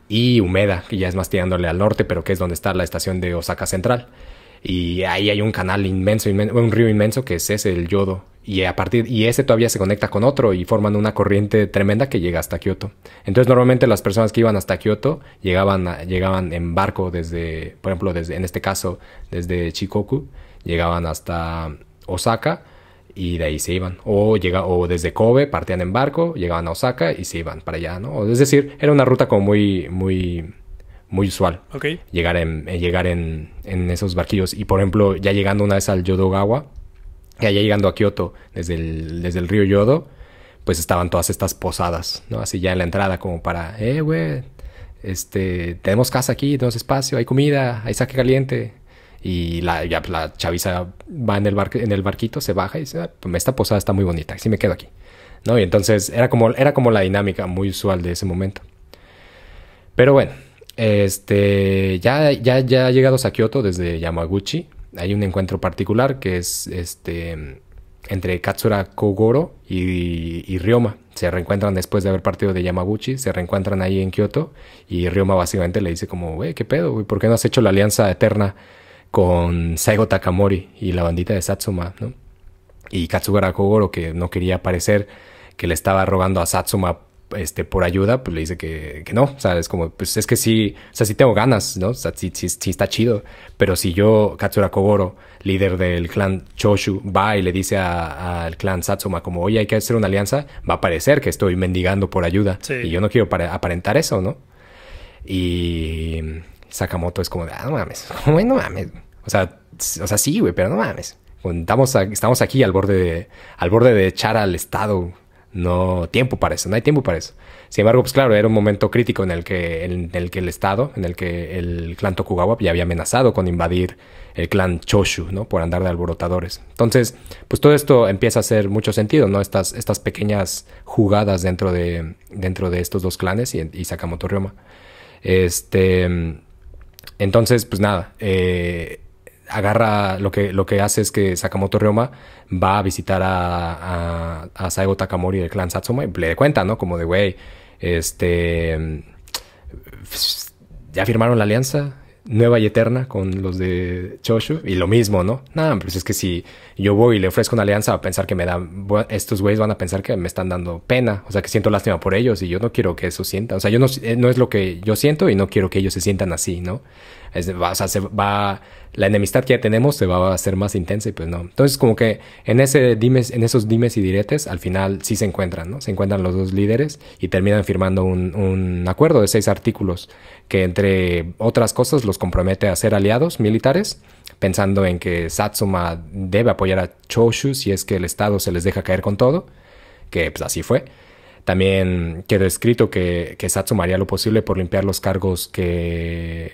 Speaker 1: y Humeda, que ya es más tirándole al norte, pero que es donde está la estación de Osaka Central. Y ahí hay un canal inmenso, un río inmenso que es ese, el Yodo y a partir y ese todavía se conecta con otro y forman una corriente tremenda que llega hasta Kioto. Entonces normalmente las personas que iban hasta Kioto llegaban llegaban en barco desde, por ejemplo, desde en este caso desde Chikoku llegaban hasta Osaka y de ahí se iban o llega o desde Kobe partían en barco, llegaban a Osaka y se iban para allá, ¿no? Es decir, era una ruta como muy muy muy usual. Llegar en eh, llegar en, en esos barquillos y por ejemplo, ya llegando una vez al Yodogawa que allá llegando a Kioto, desde el, desde el río Yodo, pues estaban todas estas posadas, ¿no? Así ya en la entrada, como para, eh, güey, este, tenemos casa aquí, tenemos espacio, hay comida, hay saque caliente. Y la, ya la chaviza va en el, bar, en el barquito, se baja y dice, ah, pues esta posada está muy bonita, así me quedo aquí. ¿No? Y entonces era como, era como la dinámica muy usual de ese momento. Pero bueno, este, ya, ya, ya llegados a Kioto desde Yamaguchi, hay un encuentro particular que es este entre Katsura Kogoro y, Ryoma. Se reencuentran después de haber partido de Yamaguchi, se reencuentran ahí en Kioto y Ryoma básicamente le dice como, güey, ¿qué pedo? Wey? ¿Por qué no has hecho la alianza eterna con Saigo Takamori y la bandita de Satsuma? Y Katsura Kogoro, que no quería parecer que le estaba rogando a Satsuma este, por ayuda, pues le dice que, no. O sea, es como, pues es que sí, o sea, sí tengo ganas, ¿no? O sea, sí, está chido. Pero si yo, Katsura Kogoro, líder del clan Choshu, va y le dice al clan Satsuma como, oye, hay que hacer una alianza, va a parecer que estoy mendigando por ayuda. Y yo no quiero aparentar eso, ¿no? Y Sakamoto es como ah, no mames, no mames. O sea, o sí, güey, pero no mames. Estamos, estamos aquí al borde de, al borde de echar al Estado no tiempo para eso, no hay tiempo para eso. Sin embargo, pues claro, era un momento crítico en el que, en, el, que el Estado, en el que el clan Tokugawa ya había amenazado con invadir el clan Choshu, ¿no? Por andar de alborotadores. Entonces, pues todo esto empieza a hacer mucho sentido, ¿no? Estas, estas pequeñas jugadas dentro de, dentro de estos dos clanes y, y Sakamoto Ryoma. Este, entonces, pues nada, eh, agarra, lo que, lo que hace es que Sakamoto Ryoma va a visitar a, Saigo Takamori del clan Satsuma y le cuenta, ¿no? Como de, güey, este, mm, ya firmaron la alianza nueva y eterna con los de Choshu y lo mismo, ¿no? Nada, pues es que si yo voy y le ofrezco una alianza, va a pensar que me dan, estos güeyes van a pensar que me están dando pena, o sea, que siento lástima por ellos y yo no quiero que eso sienta, o sea, yo no, eh, no es lo que yo siento y no quiero que ellos se sientan así, ¿no? la enemistad que ya tenemos se va a hacer más intensa y pues no. Entonces como que en, ese dimes, en esos dimes y diretes al final sí se encuentran, ¿no? Se encuentran los dos líderes y terminan firmando un, acuerdo de seis artículos que entre otras cosas los compromete a ser aliados militares pensando en que Satsuma debe apoyar a Choshu si es que el Estado se les deja caer con todo, que pues así fue. También quedó escrito que, que Satsuma haría lo posible por limpiar los cargos que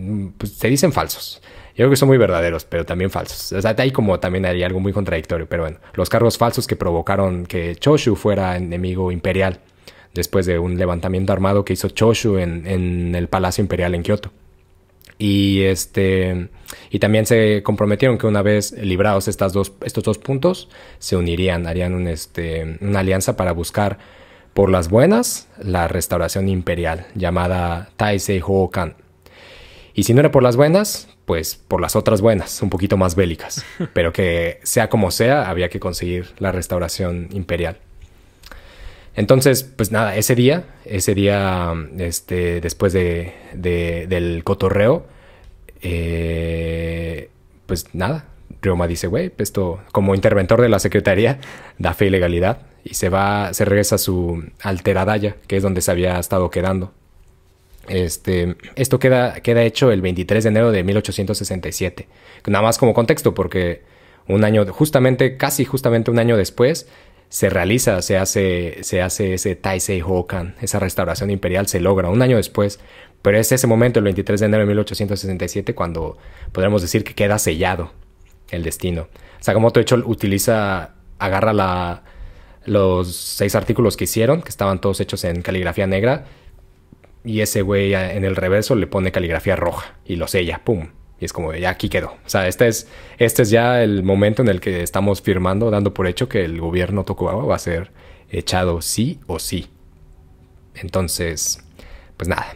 Speaker 1: Mm, pues, se dicen falsos. Yo creo que son muy verdaderos, pero también falsos. O sea, ahí como también hay algo muy contradictorio, pero bueno, los cargos falsos que provocaron que Choshu fuera enemigo imperial después de un levantamiento armado que hizo Choshu en, en el Palacio Imperial en Kioto. Y este y también se comprometieron que una vez librados dos, estos dos puntos, se unirían, harían este, una alianza para buscar por las buenas la restauración imperial llamada Taisei Hokan. Y si no era por las buenas, pues por las otras buenas, un poquito más bélicas. Pero que sea como sea, había que conseguir la restauración imperial. Entonces, pues nada, ese día, ese día, este, después de, del cotorreo, eh, pues nada, Roma dice, güey, pues esto, como interventor de la Secretaría, da fe y legalidad, y se va, se regresa a su alteradaya, que es donde se había estado quedando. Este, esto queda, queda hecho el 23 de enero de 1867. Nada más como contexto, porque un año, justamente, casi justamente un año después, se realiza, se hace, se hace ese Taisei Hokan, esa restauración imperial se logra un año después, pero es ese momento, el 23 de enero de 1867, cuando podremos decir que queda sellado el destino. Sakamoto, de hecho, utiliza, agarra los seis artículos que hicieron, que estaban todos hechos en caligrafía negra, y ese güey en el reverso le pone caligrafía roja y lo sella, pum. Y es como, ya aquí quedó. O sea, este es, este es ya el momento en el que estamos firmando, dando por hecho que el gobierno Tokugawa va a ser echado sí o sí. Entonces, pues nada,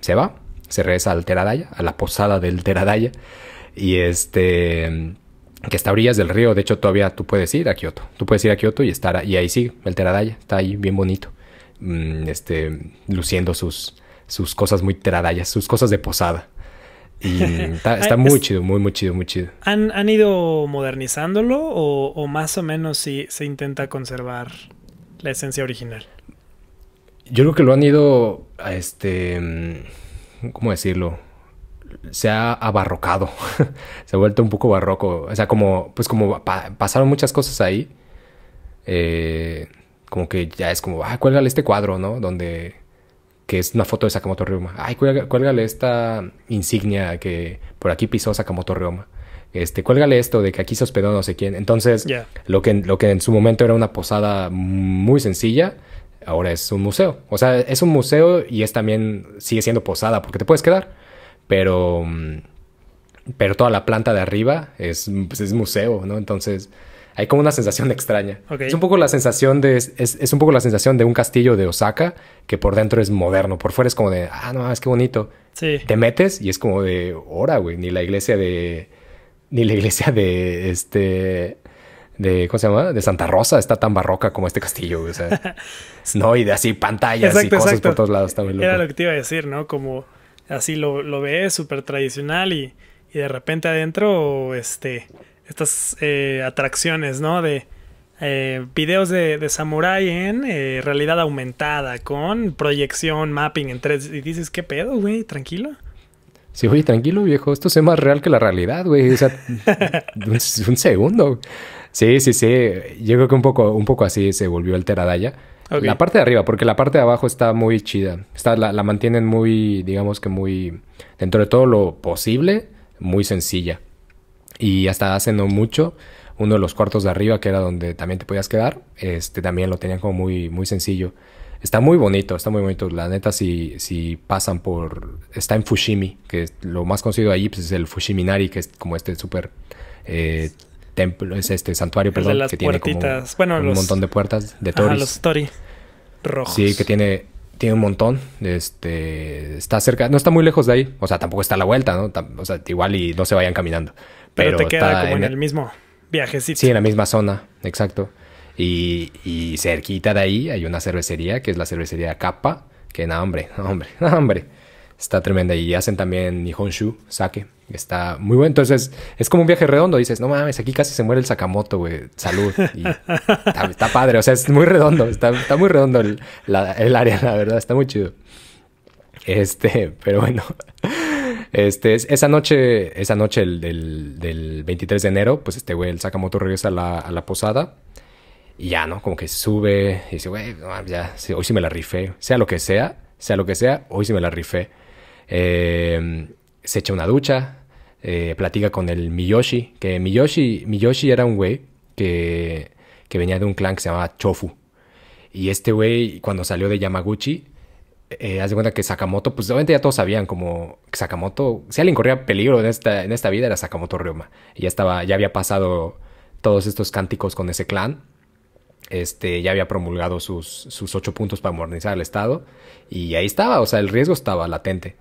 Speaker 1: se va, se regresa al Teradaya, a la posada del Teradaya. Y este, que está a orillas del río. De hecho, todavía tú puedes ir a Kioto. Tú puedes ir a Kioto y estar y ahí sí, el Teradaya está ahí bien bonito. Mm, este, luciendo sus, sus cosas muy teradallas, sus cosas de posada. Y está, muy chido, muy, muy chido, muy chido.
Speaker 2: ¿Han, han ido modernizándolo o, más o menos si se intenta conservar la esencia original?
Speaker 1: Yo creo que lo han ido, a este, mm, ¿cómo decirlo? Se ha abarrocado, se ha vuelto un poco barroco. O sea, como, pues como pasaron muchas cosas ahí. Eh, como que ya es como, ah, cuélgale este cuadro, ¿no? Donde, que es una foto de Sakamoto Ryoma. Ay, cuélgale, esta insignia que por aquí pisó Sakamoto Ryoma. Este, cuélgale esto de que aquí se hospedó no sé quién. Entonces, lo, que, lo que en su momento era una posada muy sencilla, ahora es un museo. O sea, es un museo y es también, sigue siendo posada porque te puedes quedar, pero, mm, pero toda la planta de arriba es, pues, es museo, ¿no? Entonces, hay como una sensación extraña. Es un poco la sensación de es, un poco la sensación de un castillo de Osaka que por dentro es moderno, por fuera es como de, ah, no, es que bonito. Sí. Te metes y es como de, ¡Hora, güey, ni la iglesia de ni la iglesia de este de ¿cómo se llama? de Santa Rosa está tan barroca como este castillo, o sea, no y de así pantallas y cosas por todos lados, Era
Speaker 2: lo que te iba a decir, ¿no? Como así lo, lo ves súper tradicional y, y de repente adentro este estas eh, atracciones, ¿no? De eh, videos de, samurai samurái en eh, realidad aumentada, con proyección, mapping en 3 Y dices, ¿qué pedo, güey? Tranquilo.
Speaker 1: Sí, güey, tranquilo, viejo. Esto es más real que la realidad, güey. O sea, un, segundo. Sí, sí, sí. Yo creo que un poco, un poco así se volvió el Teradaya. La parte de arriba, porque la parte de abajo está muy chida. Está, la mantienen muy, digamos que muy, dentro de todo lo posible, muy sencilla. Y hasta hace no mucho, uno de los cuartos de arriba, que era donde también te podías quedar, este, también lo tenían como muy, muy sencillo. Está muy bonito, está muy bonito. La neta, si, si pasan por... Está en Fushimi, que es lo más conocido ahí pues, es el Fushimi Fushiminari, que es como este súper... Eh, templo, es este santuario, perdón, que tiene como un montón de puertas de toris. los tori Sí, que tiene tiene un montón. Este está cerca, no está muy lejos de ahí, o sea, tampoco está a la vuelta, ¿no? O sea, igual y no se vayan caminando. Pero, te queda como en, e el mismo viajecito. Sí, en la misma zona, exacto. Y, y, cerquita de ahí hay una cervecería, que es la cervecería Kappa, que na, hambre no, hombre, no, hombre. Está tremenda. Y hacen también Nihonshu, sake. Está muy bueno. Entonces, es como un viaje redondo. Dices, no mames, aquí casi se muere el Sakamoto, güey. Salud. está, padre. O sea, es muy redondo. Está, está muy redondo el, el área, la verdad. Está muy chido. Este, pero bueno. Este, esa noche, esa noche del, 23 de enero, pues este güey, el Sakamoto regresa a la, posada. Y ya, ¿no? Como que sube y dice, güey, ya, hoy sí me la rifé. Sea lo que sea, sea lo que sea, hoy sí me la rifé. Em, se echa una ducha, eh, platica con el Miyoshi, que Miyoshi, Miyoshi era un güey que, que venía de un clan que se llamaba Chofu. Y este güey, cuando salió de Yamaguchi, eh, haz de cuenta que Sakamoto, pues obviamente ya todos sabían como que Sakamoto, si alguien corría peligro en esta, en esta vida era Sakamoto Ryoma. Y ya estaba, ya había pasado todos estos cánticos con ese clan. Este, ya había promulgado sus, ocho puntos para modernizar el Estado. Y ahí estaba, o sea, el riesgo estaba latente.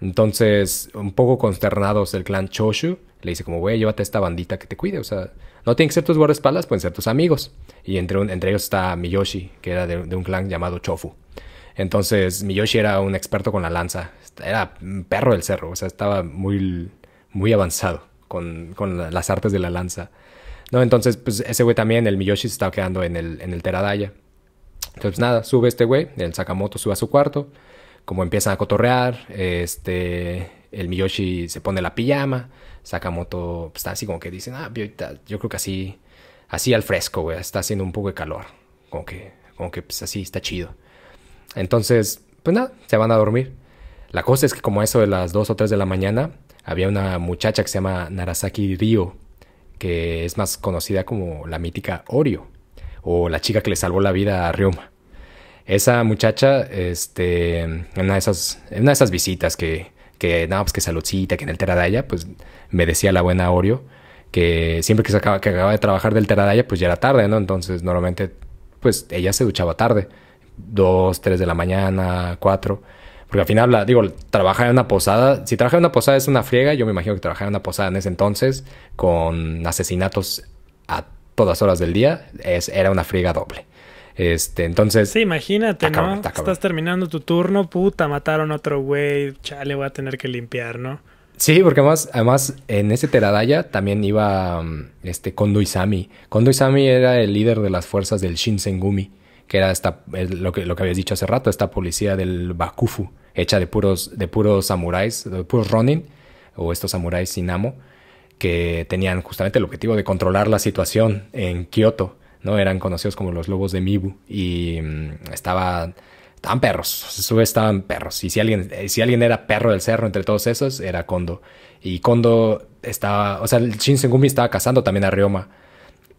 Speaker 1: Entonces, un poco consternados, el clan Choshu le dice como, güey, llévate a esta bandita que te cuide. O sea, no tienen que ser tus guardaespaldas, pueden ser tus amigos. Y entre, entre ellos está Miyoshi, que era de un clan llamado Chofu. Entonces, Miyoshi era un experto con la lanza. Era un perro del cerro, o sea, estaba muy, muy avanzado con, las artes de la lanza. ¿no? Entonces, pues ese güey también, el Miyoshi, se estaba quedando en el, en el Teradaya. Entonces, nada, sube este güey, el Sakamoto sube a su cuarto. Como empiezan a cotorrear, este, el Miyoshi se pone la pijama. Sakamoto pues, está así como que dicen, ah, yo creo que así, así al fresco, güey, está haciendo un poco de calor. Como que, pues así está chido. Entonces, pues nada, se van a dormir. La cosa es que como eso de las 2 o 3 de la mañana, había una muchacha que se llama Narasaki Ryo, que es más conocida como la mítica Orio, o la chica que le salvó la vida a Ryoma. Esa muchacha, este, en una de esas, visitas que, que, pues que saludcita, que en el Teradaya, pues me decía la buena Orio que siempre que, se acaba, que acababa de trabajar del Teradaya, pues ya era tarde, ¿no? Entonces, normalmente, pues ella se duchaba tarde. Dos, tres de la mañana, 4. Porque al final, la, digo, trabajar en una posada, si trabajar en una posada es una friega, yo me imagino que trabajar en una posada en ese entonces, con asesinatos a todas horas del día, es, era una friega doble. Este, entonces. Sí,
Speaker 2: imagínate, ¿no? Estás terminando tu turno, puta, mataron otro güey, chale, voy a tener que limpiar, ¿no?
Speaker 1: Sí, porque además, además en ese Teradaya también iba mm, este, Kondo Isami. Kondo Isami era el líder de las fuerzas del Shinsengumi, que era esta, lo, que, lo que habías dicho hace rato, esta policía del Bakufu, hecha de puros, de puros samuráis, de puros running o estos samuráis sin amo, que tenían justamente el objetivo de controlar la situación en Kioto, ¿no? Eran conocidos como los lobos de Mibu y mm, estaba, estaban perros, estaban perros. Y si alguien, eh, si alguien era perro del cerro entre todos esos, era Kondo. Y Kondo estaba, o sea, el Shinsengumi estaba cazando también a Ryoma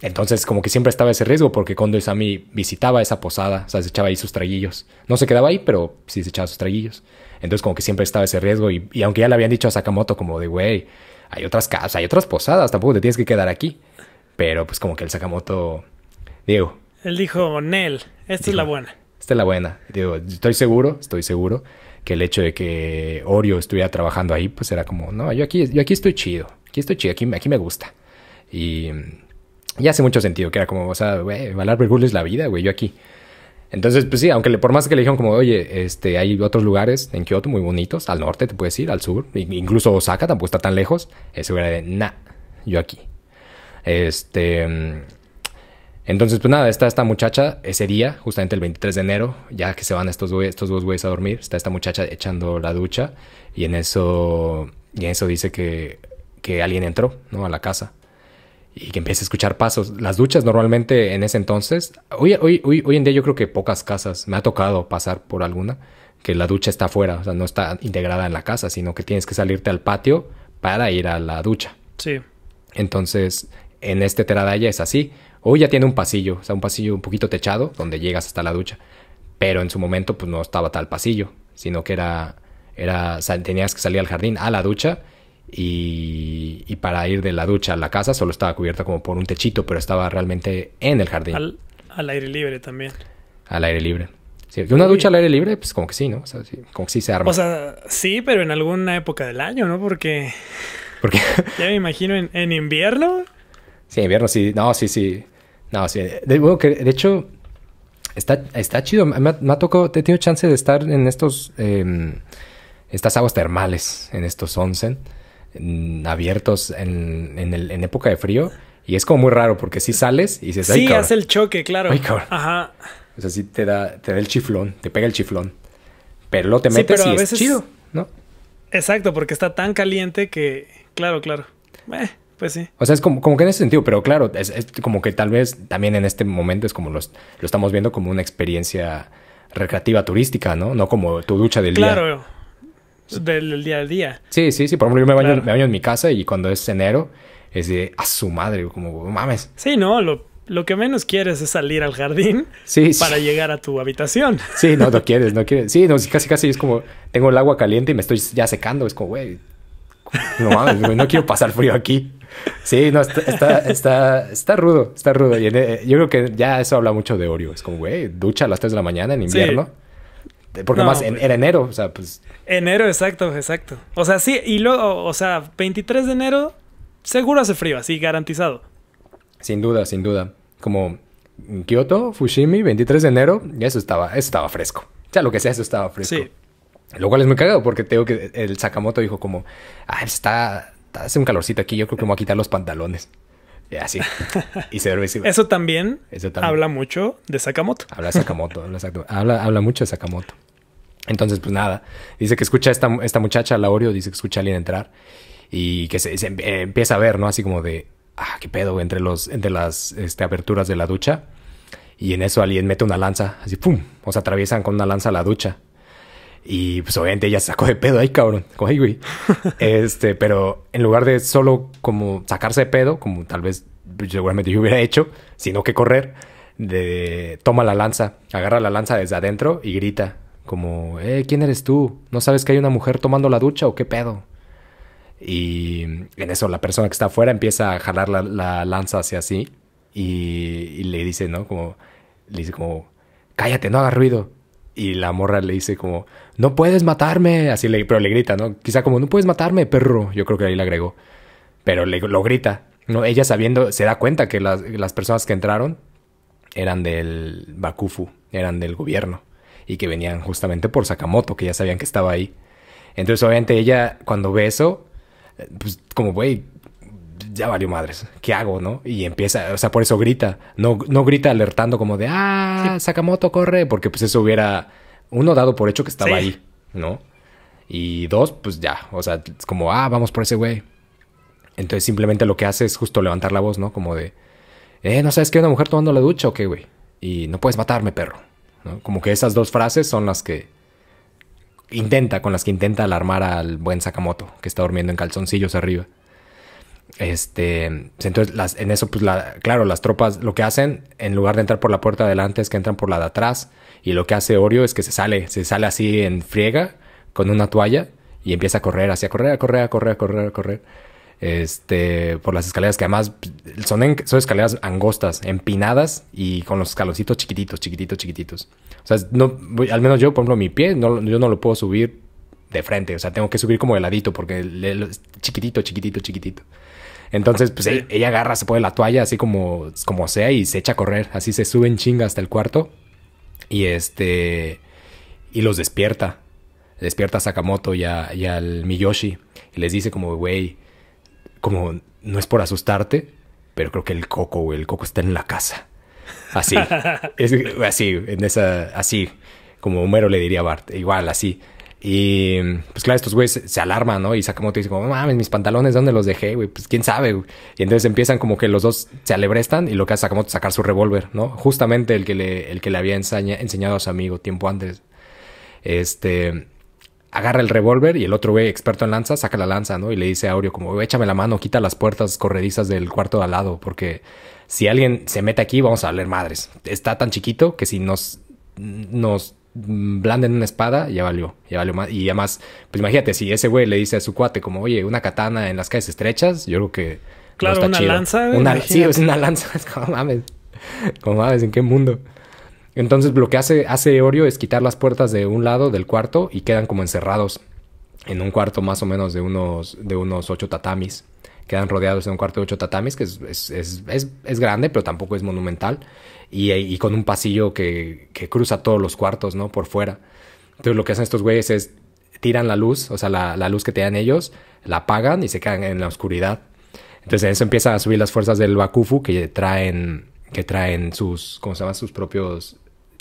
Speaker 1: entonces, como que siempre estaba ese riesgo porque Kondo Isami visitaba esa posada, o sea, se echaba ahí sus traguillos. No se quedaba ahí, pero sí se echaba sus traguillos. Entonces, como que siempre estaba ese riesgo. Y, aunque ya le habían dicho a Sakamoto, como de, güey, hay otras casas, hay otras posadas, tampoco te tienes que quedar aquí. Pero, pues, como que el Sakamoto, digo.
Speaker 2: Él dijo, Nel, esta es la buena.
Speaker 1: Esta es la buena. Digo, estoy seguro, estoy seguro que el hecho de que Orio estuviera trabajando ahí, pues era como, no, yo aquí, yo aquí estoy chido, aquí estoy chido, aquí, aquí me gusta. Y y hace mucho sentido, que era como, o sea, güey, Valar Bergul la vida, güey, yo aquí. Entonces, pues sí, aunque le, por más que le dijeron como, oye, este, hay otros lugares en Kioto muy bonitos, al norte te puedes ir, al sur, incluso Osaka tampoco está tan lejos, eso era de, nah, yo aquí. Este... Entonces, pues nada, está esta muchacha ese día, justamente el 23 de enero, ya que se van estos, estos dos güeyes a dormir, está esta muchacha echando la ducha y en eso, y en eso dice que, que alguien entró, ¿no? A la casa y que empiece a escuchar pasos. Las duchas normalmente en ese entonces, hoy, hoy, hoy, en día yo creo que pocas casas, me ha tocado pasar por alguna, que la ducha está afuera, o sea, no está integrada en la casa, sino que tienes que salirte al patio para ir a la ducha. Sí. Entonces, en este Teradaya es así. Hoy ya tiene un pasillo, o sea, un pasillo un poquito techado donde llegas hasta la ducha. Pero en su momento, pues no estaba tal pasillo, sino que era, era, tenías que salir al jardín, a la ducha y, para ir de la ducha a la casa solo estaba cubierta como por un techito, pero estaba realmente en el jardín.
Speaker 2: Al, aire libre también.
Speaker 1: Al aire libre. Sí, una ducha al aire libre, pues como que sí, ¿no? sí, como que sí se arma. O
Speaker 2: sea, sí, pero en alguna época del año, ¿no? Porque... Porque... ya me imagino en, en, invierno.
Speaker 1: Sí, invierno sí. No, sí, sí. No, sí. De, que, de hecho, está, chido. Me, ha, tocado, he tenido chance de estar en estos... Em, estas aguas termales, en estos onsen. Mm, abiertos en, en, época de frío. Y es como muy raro porque si sales y dices, sí, hace
Speaker 2: el choque, claro. Ajá.
Speaker 1: O sea, si te da, te da el chiflón, te pega el chiflón. Pero lo te metes y es chido,
Speaker 2: ¿no? Exacto, porque está tan caliente que, claro, claro. Eh, pues sí.
Speaker 1: O sea, es como, como, que en ese sentido, pero claro, es, como que tal vez también en este momento es como los, lo estamos viendo como una experiencia recreativa turística, ¿no? No como tu ducha del día.
Speaker 2: Claro del día al día.
Speaker 1: Sí, sí, sí. Por ejemplo, yo me baño, en mi casa y cuando es enero es de a su madre, como mames.
Speaker 2: Sí, no, lo, lo que menos quieres es salir al jardín para llegar a tu habitación.
Speaker 1: Sí, no, no quieres, no quieres. Sí, no, casi, casi es como tengo el agua caliente y me estoy ya secando. Es como, güey, no mames, güey, no quiero pasar frío aquí. Sí, no, está, está, está, rudo, está rudo. Eh, yo creo que ya eso habla mucho de Oreo. Es como, güey, ducha a las 3 de la mañana en invierno. Porque más en, pues. era enero, o sea, pues.
Speaker 2: Enero, exacto, exacto. O sea, sí, y luego, o sea, 23 de enero, seguro hace frío, así garantizado.
Speaker 1: Sin duda, sin duda. Como Kyoto Fushimi, 23 de enero, ya eso estaba, estaba fresco. O sea, lo que sea, eso estaba fresco. Sí. Lo cual es muy cagado porque tengo que el Sakamoto dijo como, ah, está, está, hace un calorcito aquí, yo creo que me voy a quitar los
Speaker 2: pantalones. Así. Y Eso también, habla mucho de Sakamoto. Habla Sakamoto,
Speaker 1: habla, mucho de Sakamoto. Entonces, pues nada, dice que escucha esta, esta muchacha, Laurio, dice que escucha a alguien entrar y que se, em, empieza a ver, ¿no? Así como de, ah, qué pedo, entre, los, entre las este, aperturas de la ducha. Y en eso alguien mete una lanza, así, ¡pum! O sea, atraviesan con una lanza la ducha. Y pues obviamente ella sacó de pedo ahí, cabrón. Como, ay, güey. este, pero en lugar de solo como sacarse de pedo, como tal vez seguramente yo hubiera hecho, sino que correr, de, toma la lanza, agarra la lanza desde adentro y grita. Como, eh, ¿quién eres tú? ¿No sabes que hay una mujer tomando la ducha o qué pedo? Y en eso la persona que está afuera empieza a jalar la, lanza hacia sí y, le dice, ¿no? Como, le dice como, cállate, no hagas ruido. Y la morra le dice como, no puedes matarme. Así le, pero le grita, ¿no? Quizá como, no puedes matarme, perro. Yo creo que ahí le agregó. Pero le, lo grita. ¿no? Ella sabiendo, se da cuenta que las, las personas que entraron eran del Bakufu, eran del gobierno. Y que venían justamente por Sakamoto, que ya sabían que estaba ahí. Entonces, obviamente, ella, cuando ve eso, eh, pues como, güey, ya valió madres, ¿qué hago, no? Y empieza, o sea, por eso grita, no, no grita alertando como de, ah, Sakamoto, corre, porque pues eso hubiera, uno, dado por hecho que estaba ahí, ¿no? Y dos, pues ya, o sea, es como, ah, vamos por ese güey. Entonces simplemente lo que hace es justo levantar la voz, ¿no? Como de, eh, ¿no sabes que una mujer tomando la ducha o qué, güey? Y no puedes matarme, perro. Como que esas dos frases son las que intenta, con las que intenta alarmar al buen Sakamoto, que está durmiendo en calzoncillos arriba. Este, entonces, en eso, pues, claro, las tropas lo que hacen, en lugar de entrar por la puerta de adelante, es que entran por la de atrás. Y lo que hace Orio es que se sale, se sale así en friega, con una toalla, y empieza a correr, hacia correr, a correr, a correr, a correr, a correr. Este, por las escaleras que además son, escaleras angostas, empinadas y con los escaloncitos chiquititos, chiquititos, chiquititos. O sea, no, al menos yo, por ejemplo, mi pie, yo no lo puedo subir de frente. O sea, tengo que subir como de ladito porque es chiquitito, chiquitito, chiquitito. Entonces, pues e-, ella, agarra, se pone la toalla así como, como sea y se echa a correr. Así se sube en chinga hasta el cuarto. Y este. Y los despierta. Despierta a Sakamoto y, al Miyoshi. Y les dice como, güey, como no es por asustarte, pero creo que el coco, güey, el coco está en la casa. Así. así, en esa. Así. Como Homero le diría a Bart. Igual, así. Y pues claro, estos güeyes se, alarman, ¿no? Y saca y dice como, mames, mis pantalones, ¿dónde los dejé, güey? Pues quién sabe, güey. Y entonces empiezan como que los dos se alebrestan y lo que hace Sakamoto es sacar su revólver, ¿no? Justamente el que le, el que le había enseñado a su amigo tiempo antes. Este, agarra el revólver y el otro güey, experto en lanza, saca la lanza, ¿no? Y le dice a Aureo como, échame la mano, quita las puertas corredizas del cuarto de al lado, porque si alguien se mete aquí, vamos a hablar madres. Está tan chiquito que si nos, nos Mm, blanden una espada, ya valió, ya valió más. Y además, pues imagínate, si ese güey le dice a su cuate como, oye, una katana en las calles estrechas, yo creo que... Claro, una lanza. sí, es una lanza, es como mames. Como mames, ¿en qué mundo? Entonces lo que hace, hace Oreo es quitar las puertas de un lado del cuarto y quedan como encerrados en un cuarto más o menos de unos, de unos ocho tatamis. Quedan rodeados de un cuarto de ocho tatamis, que es, es grande, pero tampoco es monumental y, con un pasillo que, cruza todos los cuartos, ¿no? Por fuera. Entonces lo que hacen estos güeyes es tiran la luz, o sea, la, luz que te dan ellos, la apagan y se quedan en la oscuridad. Entonces eso empiezan a subir las fuerzas del Bakufu que traen, que traen sus, ¿cómo se llama? Sus propios,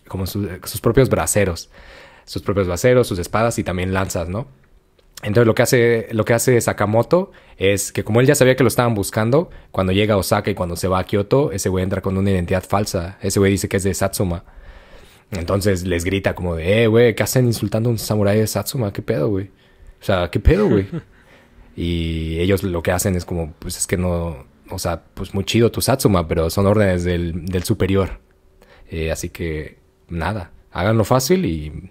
Speaker 1: como sus propios braceros. Sus propios braceros, sus espadas y también lanzas, ¿no? Entonces lo que hace, lo que hace Sakamoto es que como él ya sabía que lo estaban buscando, cuando llega a Osaka y cuando se va a Kyoto... ese güey entra con una identidad falsa. Ese güey dice que es de Satsuma. Entonces les grita como de, eh, güey, ¿qué hacen insultando a un samurái de Satsuma? ¿Qué pedo, güey? O sea, ¿qué pedo, güey? y ellos lo que hacen es como, pues es que no, o sea, pues muy chido tu Satsuma, pero son órdenes del, superior. Eh, así que, nada, háganlo fácil y,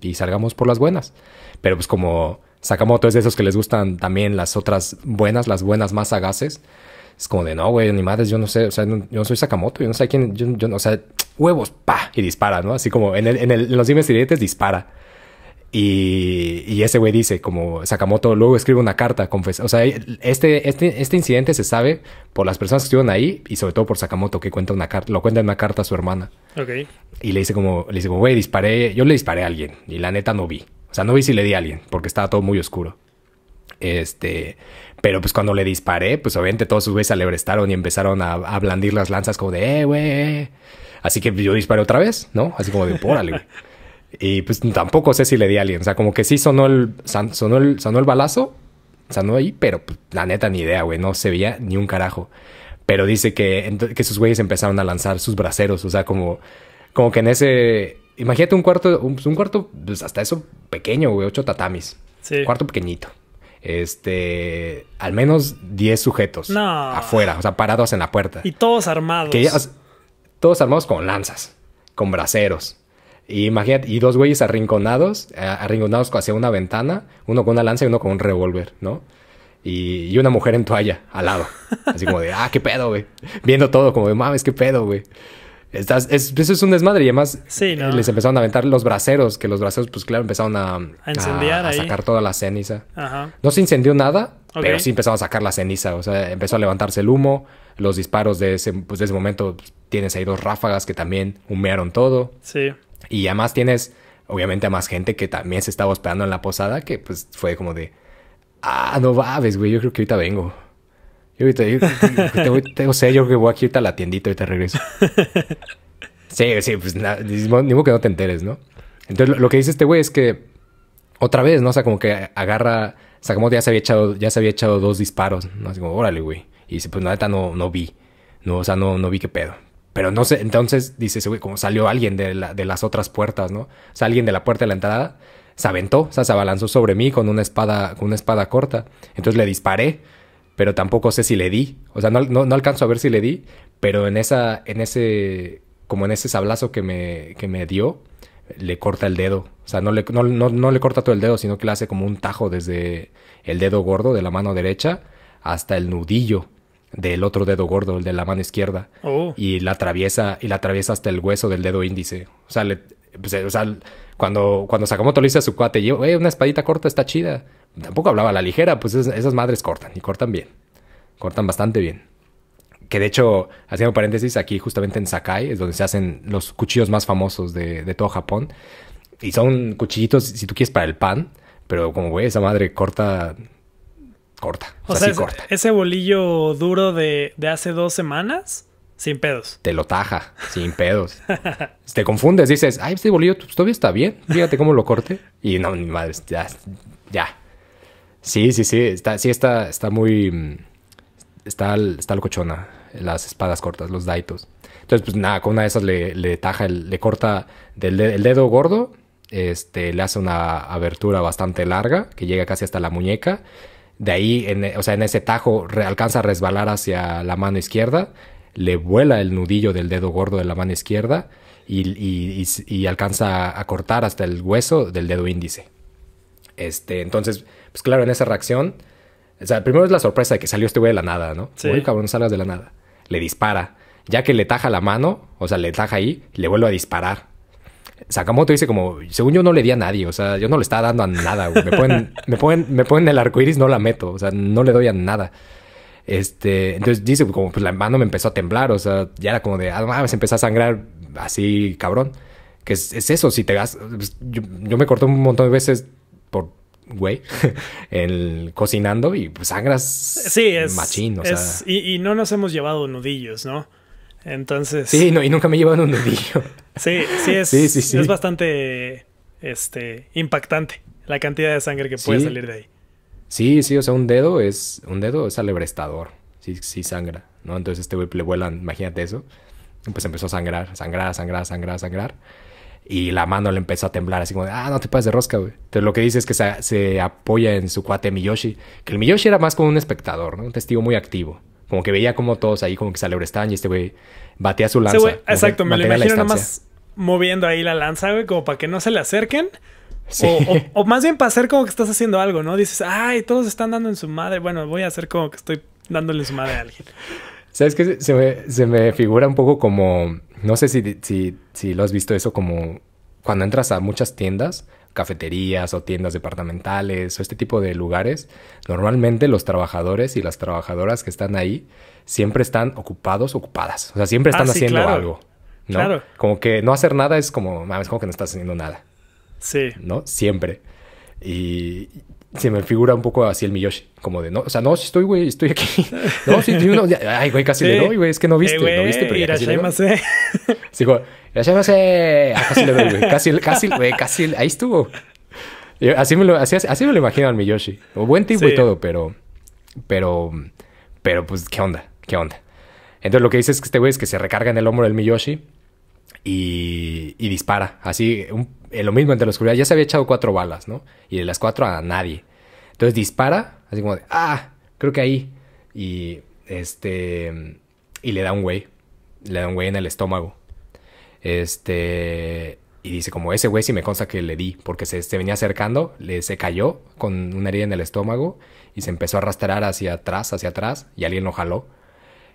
Speaker 1: y salgamos por las buenas. Pero pues como Sakamoto es de esos que les gustan también las otras buenas, las buenas más sagaces. Es como de, no, güey, ni madres, yo no sé, o sea, yo no soy Sakamoto, yo no sé quién, yo, no, o sea, huevos, pa, y dispara, ¿no? Así como en, los dimes dispara. Y, ese güey dice, como Sakamoto luego escribe una carta, confesa. O sea, e, este, este, este incidente se sabe por las personas que estuvieron ahí y sobre todo por Sakamoto, que cuenta una carta, lo cuenta en una carta a su hermana. Okay. Y le dice como, le dice como, güey, disparé, yo le disparé a alguien y la neta no vi. O sea, no vi si le di a alguien, porque estaba todo muy oscuro. Este, pero pues cuando le disparé, pues obviamente todos sus güeyes se y empezaron a, blandir las lanzas como de, eh, güey. Eh, eh". Así que yo disparé otra vez, ¿no? Así como de, pórale, güey. Y pues tampoco sé si le di a alguien. O sea, como que sí sonó el, sonó el, sonó el balazo, ahí, pero pues, la neta ni idea, güey. No se veía ni un carajo. Pero dice que, que sus güeyes empezaron a lanzar sus braseros O sea, como, como que en ese Imagínate un cuarto, un, cuarto, pues, hasta eso pequeño, güey, ocho tatamis. Sí. Cuarto pequeñito. Este, al menos diez sujetos
Speaker 2: afuera,
Speaker 1: o sea, parados en la puerta. Y
Speaker 2: todos armados.
Speaker 1: todos armados con lanzas, con braceros. Y imagínate, y dos güeyes arrinconados, eh, arrinconados hacia una ventana, uno con una lanza y uno con un revólver, ¿no? Y, y, una mujer en toalla al lado. Así como de, ah, qué pedo, güey. Viendo todo, como de, mames, qué pedo, güey eso pues es un desmadre. Y además eh, les empezaron a aventar los braseros, que los braseros, pues claro, empezaron a, sacar toda la ceniza. No se incendió nada, pero sí empezaron a sacar la ceniza. O sea, empezó a levantarse el humo. Los disparos de ese, pues, de ese momento, pues, tienes ahí dos ráfagas que también humearon todo. Y además tienes, obviamente, a más gente que también se estaba hospedando en la posada, que pues fue como de, ah, no babes, güey, yo creo que ahorita vengo. Yo ahorita yo, sea, yo que voy aquí ahorita a la tiendita, y te regreso. Sí, sí, pues ni modo que no te enteres, ¿no? Entonces lo, que dice este güey es que otra vez, ¿no? O sea, como que agarra, sacamos ya se había echado, ya se había echado dos disparos, ¿no? Así como, órale, güey. Y dice, pues nada, no, no vi, no, o sea, no, no vi qué pedo. Pero no sé, entonces dice ese güey, como salió alguien de, de las otras puertas, ¿no? O sea, alguien de la puerta de la entrada se aventó, o sea, se abalanzó sobre mí con una espada, con una espada corta. Entonces le disparé pero tampoco sé si le di. O sea, no, no, alcanzo a ver si le di, pero en esa, en ese, como en ese sablazo que me, que me dio, le corta el dedo. O sea, no le, no, no, le corta todo el dedo, sino que le hace como un tajo desde el dedo gordo de la mano derecha hasta el nudillo del otro dedo gordo, el de la mano izquierda. Oh. Y la atraviesa, y la atraviesa hasta el hueso del dedo índice. O sea, le, pues, cuando, cuando Sakamoto le a su cuate, una espadita corta está chida tampoco hablaba la ligera, pues esas, madres cortan y cortan bien, cortan bastante bien. Que de hecho, haciendo paréntesis, aquí justamente en Sakai es donde se hacen los cuchillos más famosos de, todo Japón. Y son cuchillitos, si tú quieres, para el pan, pero como güey, esa madre corta corta. O, sea, corta.
Speaker 2: ese bolillo duro de, hace dos semanas, sin pedos. Te lo taja, sin pedos.
Speaker 1: te confundes, dices, ay, este bolillo pues, todavía está bien, fíjate cómo lo corte. Y no, ni madre, ya, ya, Sí, sí, sí. Está, sí, está, está muy. Mm, está, está locochona. Las espadas cortas, los daitos. Entonces, pues nada, con una de esas le, taja, le corta del, el dedo gordo. Este, le hace una abertura bastante larga que llega casi hasta la muñeca. De ahí, o sea, en ese tajo alcanza a resbalar hacia la mano izquierda, le vuela el nudillo del dedo gordo de la mano izquierda y, y alcanza a cortar hasta el hueso del dedo índice. Este, entonces, pues claro, en esa reacción, o sea, primero es la sorpresa de que salió este güey de la nada, ¿no? Sí. Oye, cabrón, salgas de la nada. Le dispara. Ya que le taja la mano, o sea, le taja ahí, le vuelve a disparar. Sakamoto dice como, según yo no le di a nadie, o sea, yo no le estaba dando a nada, Me ponen, me el arco iris, no la meto, o sea, no le doy a nada. Este, entonces dice como, pues la mano me empezó a temblar, o sea, ya era como de, ah, se empezó a sangrar así, cabrón. Que es, eso, si te gas, pues, yo, yo, me corté un montón de veces por güey el, cocinando y pues sangras machín.
Speaker 2: Y, no nos hemos llevado nudillos, ¿no? Entonces. Sí,
Speaker 1: no, y nunca me llevado un nudillo.
Speaker 2: sí, sí es, sí, es bastante este, impactante la cantidad de sangre que puede salir de ahí.
Speaker 1: Sí, sí, o sea, un dedo es. Un dedo es alebrestador. Sí, sí sangra. ¿no? Entonces este güey le vuelan, imagínate eso. Pues empezó a sangrar, sangrar, sangrar, sangrar, sangrar. Y la mano le empezó a temblar, así como, ah, no te pases de rosca, güey. Entonces lo que dice es que se, apoya en su cuate Miyoshi, que el Miyoshi era más como un espectador, ¿no? Un testigo muy activo. Como que veía como todos ahí como que se estaban y este güey batía su lanza. exacto, me lo imagino más
Speaker 2: moviendo ahí la lanza, güey, como para que no se le acerquen. O, más bien para hacer como que estás haciendo algo, ¿no? Dices, ay, todos están dando en su madre. Bueno, voy a hacer como que estoy dándole su madre a alguien.
Speaker 1: ¿Sabes qué? Se se me figura un poco como no sé si, si, lo has visto eso como cuando entras a muchas tiendas, cafeterías o tiendas departamentales o este tipo de lugares, normalmente los trabajadores y las trabajadoras que están ahí siempre están ocupados, ocupadas. O sea, siempre están ah, haciendo algo. ¿no? Claro. Como que no hacer nada es como, ah, es como que no estás haciendo nada. Sí. ¿No? Siempre. Y se me figura un poco así el Miyoshi. Como de, no, o sea, no, si estoy, güey, estoy aquí. No, si estoy uno. Ay, güey, casi le doy, güey, es que no eh, viste, no viste, pero ya casi le Sí, güey, ah, casi le doy, güey. Casi, casi, güey, casi, ahí estuvo. Así me lo, así imagino al Miyoshi. O buen tipo y todo, pero, pero, pero, pues, ¿qué onda? ¿Qué onda? Entonces lo que dices es que este güey es que se recarga en el hombro del Miyoshi y, dispara. Así, eh, lo mismo entre la oscuridad. Ya se había echado cuatro balas, ¿no? Y de las cuatro a nadie. Entonces dispara, así como de, ah, creo que ahí. Y este, y le da un güey. Le da un güey en el estómago. Este, y dice, como ese güey sí me consta que le di, porque se, se, venía acercando, le, se cayó con una herida en el estómago y se empezó a arrastrar hacia atrás, hacia atrás, y alguien lo jaló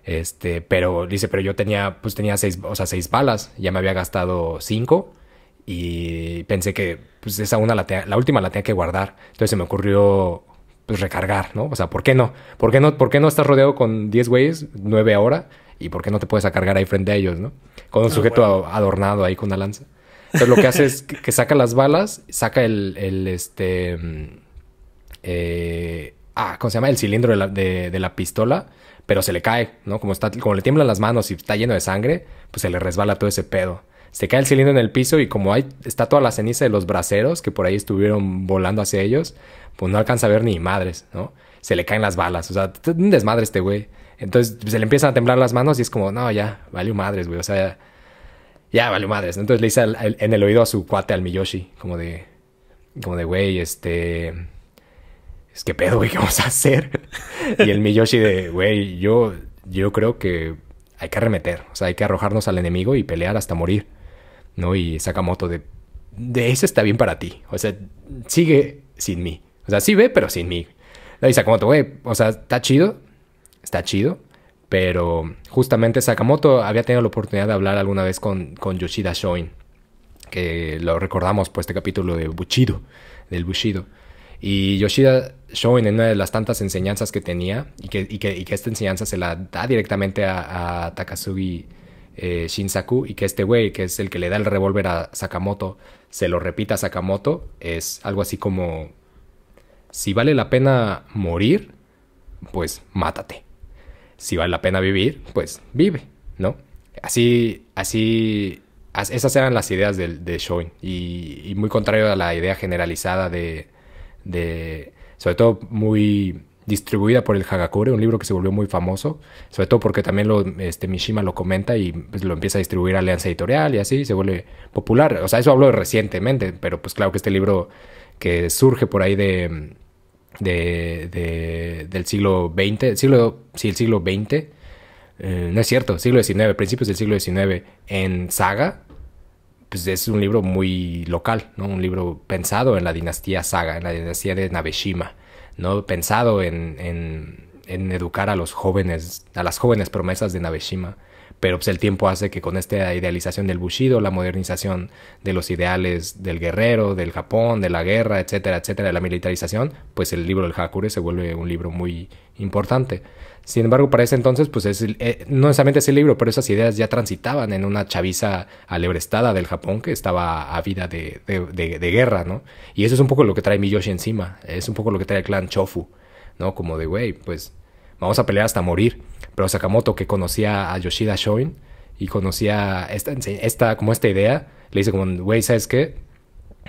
Speaker 1: este, pero dice, pero yo tenía, pues tenía seis, o seis balas, ya me había gastado cinco y pensé que pues, esa una la, la última la tenía que guardar. Entonces se me ocurrió pues recargar, ¿no? O sea, ¿por qué no? ¿Por qué no, por no estás rodeado con diez güeyes, Nueve ahora? ¿Y por qué no te puedes cargar ahí frente a ellos, ¿no? Con un ah, sujeto adornado ahí con una lanza. Entonces lo que hace es que, saca las balas, saca el, este... Mm, eh, ah, ¿cómo se llama? El cilindro de la pistola pero se le cae, ¿no? Como, está, como le tiemblan las manos y está lleno de sangre, pues se le resbala todo ese pedo. Se cae el cilindro en el piso y como hay, está toda la ceniza de los braceros que por ahí estuvieron volando hacia ellos, pues no alcanza a ver ni madres, ¿no? Se le caen las balas, o sea, un desmadre este güey. Entonces pues, se le empiezan a temblar las manos y es como, no, ya, valió madres, güey, o sea, ya, vale valió madres. Entonces le dice en el oído a su cuate, al Miyoshi, como de, como de, güey, este es que pedo, güey, ¿qué vamos a hacer? y el Miyoshi de, güey, yo, yo creo que hay que arremeter, o sea, hay que arrojarnos al enemigo y pelear hasta morir, ¿no? Y Sakamoto de, de eso está bien para ti, o sea, sigue sin mí, o sea, sí ve, pero sin mí. Y Sakamoto, güey, o sea, está chido, está chido, pero justamente Sakamoto había tenido la oportunidad de hablar alguna vez con, con Yoshida Shoin, que lo recordamos por pues, este capítulo de Bushido, del Bushido. Y Yoshida Shoin en una de las tantas enseñanzas que tenía y que, esta enseñanza se la da directamente a, Takasugi eh, Shinsaku y que este güey, que es el que le da el revólver a Sakamoto, se lo repita a Sakamoto, es algo así como, si vale la pena morir, pues mátate. Si vale la pena vivir, pues vive, ¿no? Así, así, esas eran las ideas de, de y, muy contrario a la idea generalizada de sobre todo muy distribuida por el Hagakure, un libro que se volvió muy famoso, sobre todo porque también lo, este, Mishima lo comenta y pues, lo empieza a distribuir a Alianza Editorial y así, se vuelve popular. O sea, eso hablo recientemente, pero pues claro que este libro que surge por ahí de, de, del siglo XX, siglo, sí, el siglo XX, eh, no es cierto, siglo XIX, principios del siglo XIX en Saga, pues es un libro muy local, ¿no? Un libro pensado en la dinastía Saga, en la dinastía de Nabeshima, ¿no? Pensado en, en, en educar a los jóvenes, a las jóvenes promesas de Nabeshima pero pues el tiempo hace que con esta idealización del bushido, la modernización de los ideales del guerrero, del Japón, de la guerra, etcétera, etcétera, de la militarización, pues el libro del Hakure se vuelve un libro muy importante. Sin embargo, para ese entonces, pues es, eh, no necesariamente ese libro, pero esas ideas ya transitaban en una chaviza alebrestada del Japón que estaba a vida de, de, guerra, ¿no? Y eso es un poco lo que trae Miyoshi encima, es un poco lo que trae el clan Chofu, ¿no? Como de, güey, pues vamos a pelear hasta morir. Pero Sakamoto, que conocía a Yoshida Shoin y conocía esta, esta, como esta idea, le dice como, güey, ¿sabes qué?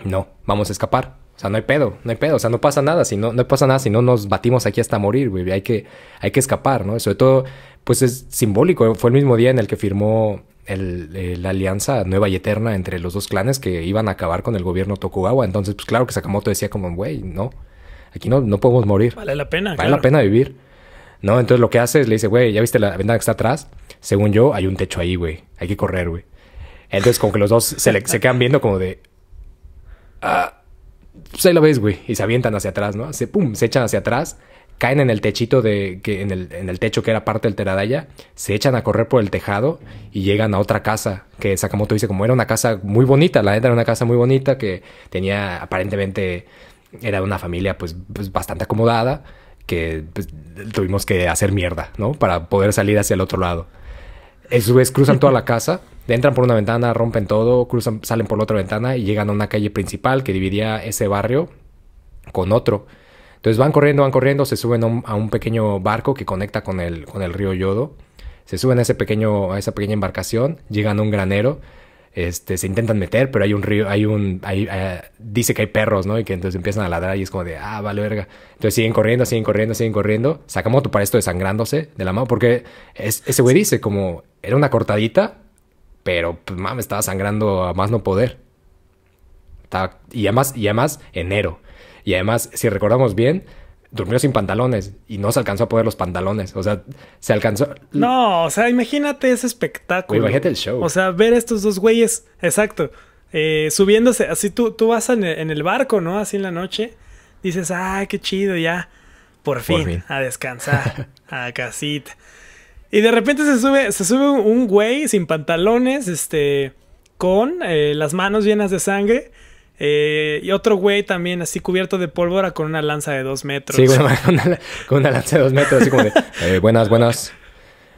Speaker 1: No, vamos a escapar. O sea, no hay pedo, no hay pedo, o sea, no pasa nada, si no, no pasa nada, si no nos batimos aquí hasta morir, güey, hay que, hay que escapar, ¿no? Sobre todo, pues es simbólico, fue el mismo día en el que firmó la alianza nueva y eterna entre los dos clanes que iban a acabar con el gobierno Tokugawa. Entonces, pues claro que Sakamoto decía como, güey, no, aquí no, no podemos morir. Vale
Speaker 2: la pena. Vale la
Speaker 1: pena vivir. ¿no? Entonces lo que hace es le dice, güey, ¿ya viste la ventana que está atrás? Según yo, hay un techo ahí, güey. Hay que correr, güey. Entonces como que los dos se, se quedan viendo como de... se ah, pues ahí lo ves, güey. Y se avientan hacia atrás, ¿no? Se, pum, se echan hacia atrás. Caen en el techito de... Que, en, el, techo que era parte del Teradaya. Se echan a correr por el tejado. Y llegan a otra casa. Que Sakamoto dice como era una casa muy bonita. La neta era una casa muy bonita. Que tenía aparentemente... Era una familia pues, pues bastante acomodada que pues, tuvimos que hacer mierda, ¿no? Para poder salir hacia el otro lado. en su vez cruzan toda la casa, entran por una ventana, rompen todo, cruzan, salen por la otra ventana y llegan a una calle principal que dividía ese barrio con otro. Entonces van corriendo, van corriendo, se suben a un pequeño barco que conecta con el, con el río Yodo. Se suben a, ese pequeño, a esa pequeña embarcación, llegan a un granero, este, se intentan meter, pero hay un río, hay un, eh, dice que hay perros, ¿no? Y que entonces empiezan a ladrar y es como de, ah, vale verga. Entonces siguen corriendo, siguen corriendo, siguen corriendo. Sacamos para esto sangrándose... de la mano, porque ese güey dice como, era una cortadita, pero pues, mames, estaba sangrando a más no poder. y además, y además, enero. Y además, si recordamos bien, durmió sin pantalones y no se alcanzó a poner los pantalones. O sea, se alcanzó.
Speaker 2: No, o sea, imagínate ese espectáculo. imagínate el show. O sea, ver a estos dos güeyes, exacto, eh, subiéndose. Así tú, tú vas en el, barco, ¿no? Así en la noche. Dices, ah, qué chido, ya. Por fin, a descansar, a casita. Y de repente se sube, se sube un güey sin pantalones, este, con eh, las manos llenas de sangre eh, y otro güey también así cubierto de pólvora con una lanza de dos metros. Sí,
Speaker 1: con, una, lanza de dos metros, así como de, eh, buenas, buenas.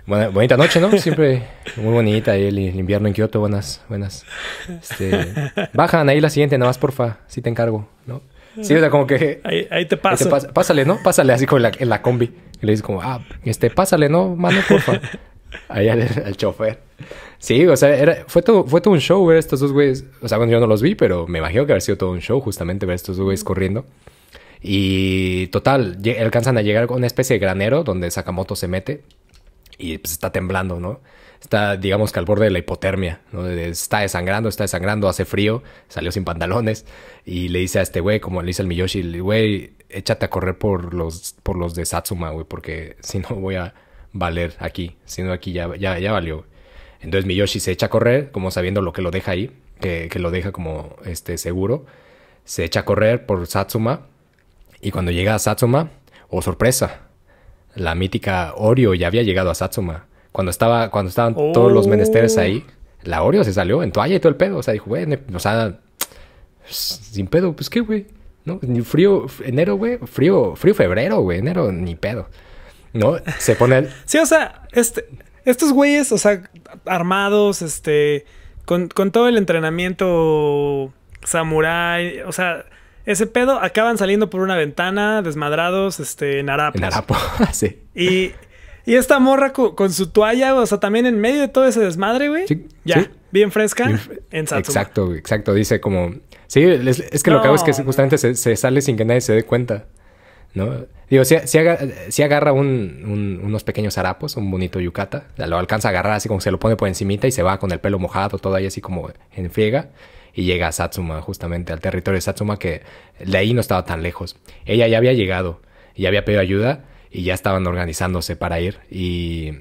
Speaker 1: Buena, bonita noche, ¿no? Siempre muy bonita ahí el, invierno en Kioto, buenas, buenas. Este, bajan ahí la siguiente, nada más porfa, si te encargo, ¿no? Sí, o sea, como que... Ahí, te pasa. pásale, ¿no? Pásale, así como en la, combi. Y le dices como, ah, este, pásale, ¿no, mano, porfa? Ahí al chofer. Sí, o sea, era, fue, todo, fue un show ver estos dos güeyes. O sea, bueno, yo no los vi, pero me imagino que haber sido todo un show justamente ver estos dos güeyes corriendo. Y total, alcanzan a llegar a una especie de granero donde Sakamoto se mete y pues está temblando, ¿no? Está, digamos que al borde de la hipotermia, ¿no? Está desangrando, está desangrando, hace frío, salió sin pantalones y le dice a este güey, como le dice el Miyoshi, güey, échate a correr por los, por los de Satsuma, güey, porque si no voy a valer aquí, si no aquí ya, ya, valió, entonces Miyoshi se echa a correr, como sabiendo lo que lo deja ahí, que, lo deja como este, seguro. Se echa a correr por Satsuma. Y cuando llega a Satsuma, oh sorpresa, la mítica Oreo ya había llegado a Satsuma. Cuando, estaba, cuando estaban todos los menesteres oh. ahí, la Oreo se salió en toalla y todo el pedo. O sea, dijo, güey, o sea, sin pedo, pues qué, güey. ¿No? Ni frío, enero, güey,
Speaker 2: frío, frío febrero, güey, enero, ni pedo. ¿No? Se pone el... Sí, o sea, este, estos güeyes, o sea, armados, este, con, todo el entrenamiento samurai, o sea, ese pedo, acaban saliendo por una ventana, desmadrados, este, en harapos. En arapo, sí. Y, y esta morra con, su toalla, o sea, también en medio de todo ese desmadre, güey. Sí, ya, bien fresca en Satsuma. Exacto,
Speaker 1: exacto. Dice como... Sí, es, que lo que hago es que justamente se, sale sin que nadie se dé cuenta. ¿no? Digo, si, agarra, unos pequeños harapos, un bonito yucata, lo alcanza a agarrar así como se lo pone por encimita y se va con el pelo mojado, todo ahí así como en friega. Y llega a Satsuma, justamente al territorio de Satsuma, que de ahí no estaba tan lejos. Ella ya había llegado, y había pedido ayuda y ya estaban organizándose para ir. Y,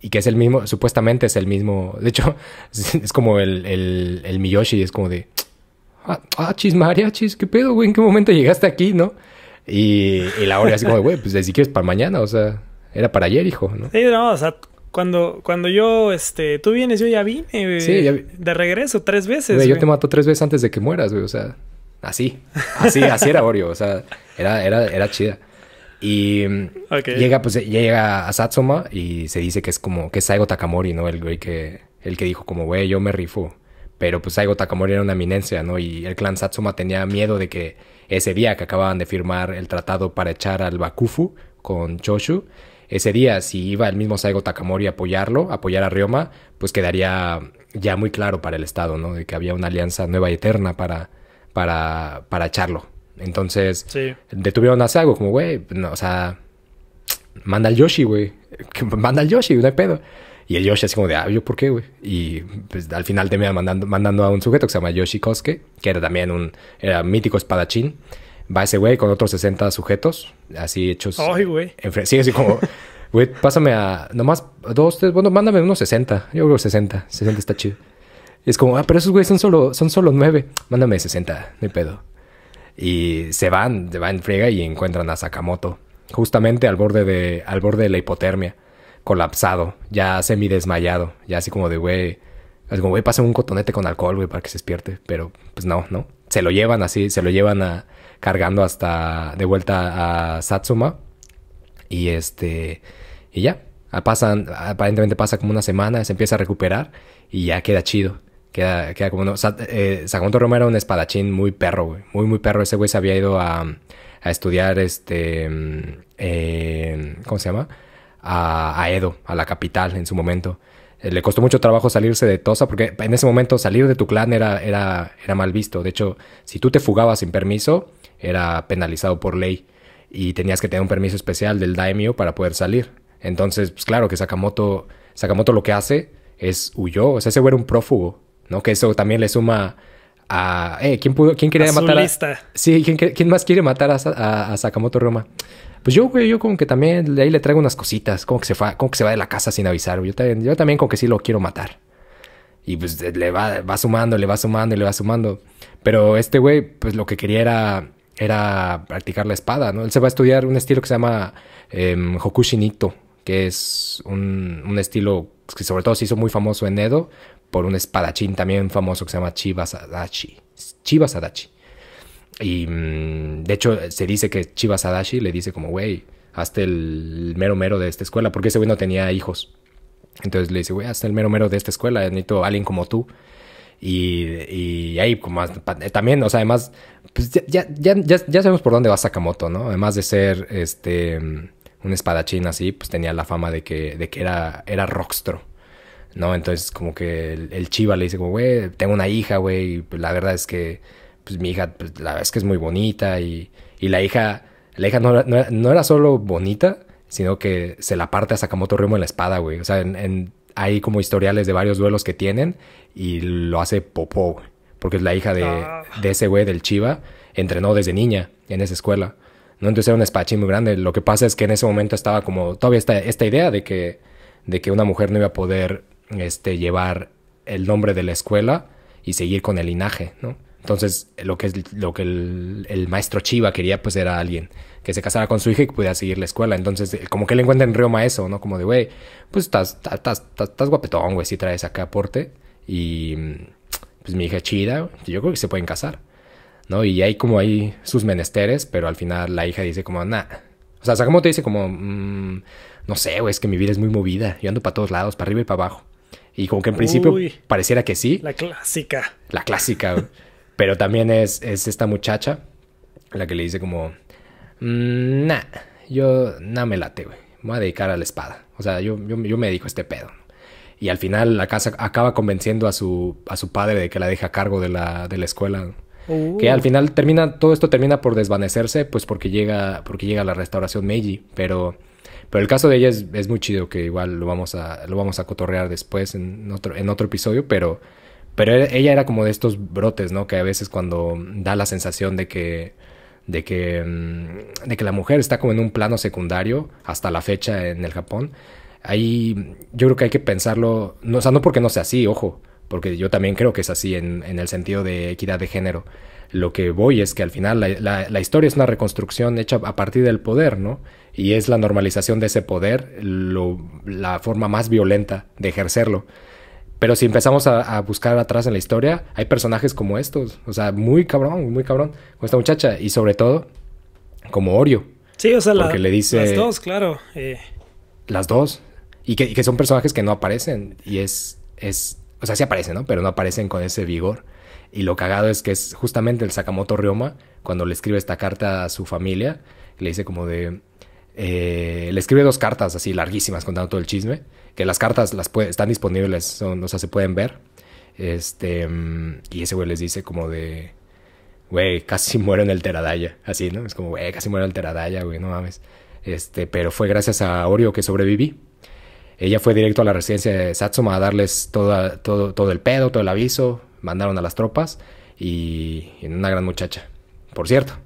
Speaker 1: y que es el mismo, supuestamente es el mismo. De hecho, es como el, Miyoshi, es como de. Ah, ah chis, ¿qué pedo, güey? ¿En qué momento llegaste aquí, no? Y, la hora así como, güey, pues si quieres para mañana, o sea, era para ayer, hijo, ¿no?
Speaker 2: Sí, no, o sea, cuando, cuando yo, este, tú vienes, yo ya vine, güey. Sí, De regreso, tres veces. Güey, yo te
Speaker 1: mato tres veces antes de que mueras, güey, o sea,
Speaker 2: así, así, así era
Speaker 1: Oreo, o sea, era, era, era chida. Y llega, pues, llega a Satsuma y se dice que es como, que es Saigo Takamori, ¿no? El güey que, el que dijo como, güey, yo me rifo. Pero pues Saigo Takamori era una eminencia, ¿no? Y el clan Satsuma tenía miedo de que ese día que acababan de firmar el tratado para echar al Bakufu con Choshu, ese día si iba el mismo Saigo Takamori a apoyarlo, apoyar a Ryoma, pues quedaría ya muy claro para el Estado, ¿no? De que había una alianza nueva y eterna para, para, para echarlo. Entonces, detuvieron a Saigo como, güey, no, o sea, manda al Yoshi, güey. Manda al Yoshi, no hay pedo. Y el Yoshi así como de, ah, ¿yo por qué, güey? Y pues al final te mandando, mandando a un sujeto que se llama Yoshi Kosuke, que era también un era mítico espadachín. Va ese güey con otros 60 sujetos, así hechos. ¡Ay, güey! Sí, así como... Güey, pásame a nomás dos, tres, bueno, mándame unos 60. Yo creo 60, 60 está chido. Y es como, ah, pero esos güey son solo, son solo nueve. Mándame 60, no hay pedo. Y se van, se van en friega y encuentran a Sakamoto, justamente al borde de, al borde de la hipotermia colapsado, ya semi desmayado, ya así como de, güey, así como, güey, pasen un cotonete con alcohol, güey, para que se despierte, pero pues no, ¿no? Se lo llevan así, se lo llevan a, cargando hasta de vuelta a Satsuma y este, y ya, pasan, aparentemente pasa como una semana, se empieza a recuperar y ya queda chido. Queda, queda como no. Sagunto eh, Roma era un espadachín muy perro, güey. Muy, muy perro. Ese güey se había ido a, estudiar este. Mm, ¿Cómo se llama? a, Edo, a la capital en su momento. Eh, le costó mucho trabajo salirse de Tosa porque en ese momento salir de tu clan era, era, era mal visto. De hecho, si tú te fugabas sin permiso, era penalizado por ley y tenías que tener un permiso especial del daimyo para poder salir. Entonces, pues, claro que Sakamoto, Sakamoto lo que hace es huyó, o sea, ese güey era un prófugo, ¿no? Que eso también le suma a, eh, ¿quién pudo, quién quería matar a, sí, ¿quién, más quiere matar a, a Sakamoto Roma? Pues yo, güey, yo como que también de ahí le traigo unas cositas. Como que se, fue, como que se va de la casa sin avisar. Yo también, yo también como que sí lo quiero matar. Y pues le va, va sumando, le va sumando y le va sumando. Pero este güey, pues lo que quería era, era practicar la espada, ¿no? Él se va a estudiar un estilo que se llama em, Hokushinito, que es un, un estilo que sobre todo se hizo muy famoso en Edo por un espadachín también famoso que se llama Chiba Sadachi. Y mm, de hecho se dice que Chiba Sadashi le dice como, güey, hazte el mero mero de esta escuela, porque ese güey no tenía hijos. Entonces le dice, güey, hazte el mero mero de esta escuela, necesito alguien como tú. Y, y ahí como eh, también, o sea, además, pues ya, ya, ya, ya, sabemos por dónde va Sakamoto, ¿no? Además de ser este un espadachín así, pues tenía la fama de que, que era, era rockstro. ¿No? Entonces como que el, el Chiva le dice como, güey, tengo una hija, güey, pues la verdad es que pues mi hija, pues, la verdad es que es muy bonita y, y la hija, la hija no, no, no, era solo bonita, sino que se la parte a Sakamoto Remo en la espada, güey. O sea, en, hay como historiales de varios duelos que tienen y lo hace popó, güey. Porque es la hija de, ah. de ese güey del Chiva, entrenó desde niña en esa escuela. ¿no? Entonces era un espachín muy grande. Lo que pasa es que en ese momento estaba como todavía esta, esta idea de que, de que una mujer no iba a poder este, llevar el nombre de la escuela y seguir con el linaje, ¿no? Entonces, lo que, lo que el, maestro Chiva quería, pues era alguien que se casara con su hija y que pudiera seguir la escuela. Entonces, eh, como que le encuentra en río maestro, ¿no? Como de, güey, pues estás, estás, estás, guapetón, güey, si traes acá aporte. Y mm, pues mi hija es chida, yo creo que se pueden casar, ¿no? Y hay como ahí sus menesteres, pero al final la hija dice como, nah. O sea, como te dice como, mm, no sé, güey, es que mi vida es muy movida. Yo ando para todos lados, para arriba y para abajo. Y como que en principio pareciera que sí. La clásica. La clásica, güey. Pero también es, esta muchacha la que le dice como, mm, nah, yo nah me late, güey. Me voy a dedicar a la espada. O sea, yo, yo, me dedico a este pedo. Y al final la casa acaba convenciendo a su, a su padre de que la deja a cargo de la, de la escuela. Uh. Que al final todo esto termina por desvanecerse, pues porque llega, porque llega la restauración Meiji. Pero, pero el caso de ella es, es muy chido, que igual lo vamos a, lo vamos a cotorrear después en otro, en otro episodio, pero pero e, ella era como de estos brotes, ¿no? Que a veces cuando da la sensación de que, de que, mm, de que la mujer está como en un plano secundario hasta la fecha en el Japón, ahí yo creo que hay que pensarlo, no, o sea, no porque no sea así, ojo, porque yo también creo que es así en, el sentido de equidad de género. Lo que voy es que al final la, historia es una reconstrucción hecha a partir del poder, ¿no? Y es la normalización de ese poder la forma más violenta de ejercerlo. Pero si empezamos a, buscar atrás en la historia, hay personajes como estos. O sea, muy cabrón, muy cabrón. Con esta muchacha. Y sobre todo, como Orio. Sí, o sea, la, las dos,
Speaker 2: claro. Eh.
Speaker 1: Las dos. Y que, son personajes que no aparecen. Y es, es. O sea, sí aparecen, ¿no? Pero no aparecen con ese vigor. Y lo cagado es que es justamente el Sakamoto Ryoma, cuando le escribe esta carta a su familia, le dice como de. Eh, le escribe dos cartas así larguísimas contando todo el chisme, que las cartas las están disponibles, son, o sea, se pueden ver. Este, mm, y ese güey les dice como de, güey, casi muero en el Teradaya, así, ¿no? Es como, güey, casi muero en el Teradaya, güey, no mames. Este, pero fue gracias a Orio que sobreviví. Ella fue directo a la residencia de Satsuma a darles todo, todo el pedo, todo el aviso, mandaron a las tropas y, y una gran muchacha, por cierto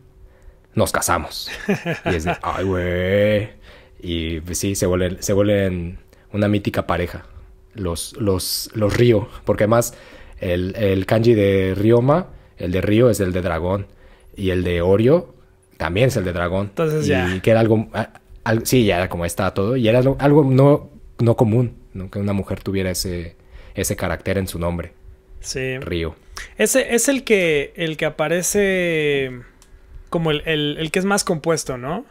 Speaker 1: nos casamos. Y es de, ay, güey. Y pues, sí, se vuelven, se vuelven una mítica pareja. Los, los, los Río. Porque además, el, el kanji de Ryoma, el de Río es el de dragón. Y el de Orio también es el de dragón. Entonces y ya. que era algo, sí, ya era como está todo. Y era algo, no, no común, ¿no? que una mujer tuviera ese, ese carácter en su nombre. Sí. Río.
Speaker 2: Ese es el que, el que aparece como el, que es más compuesto, ¿no?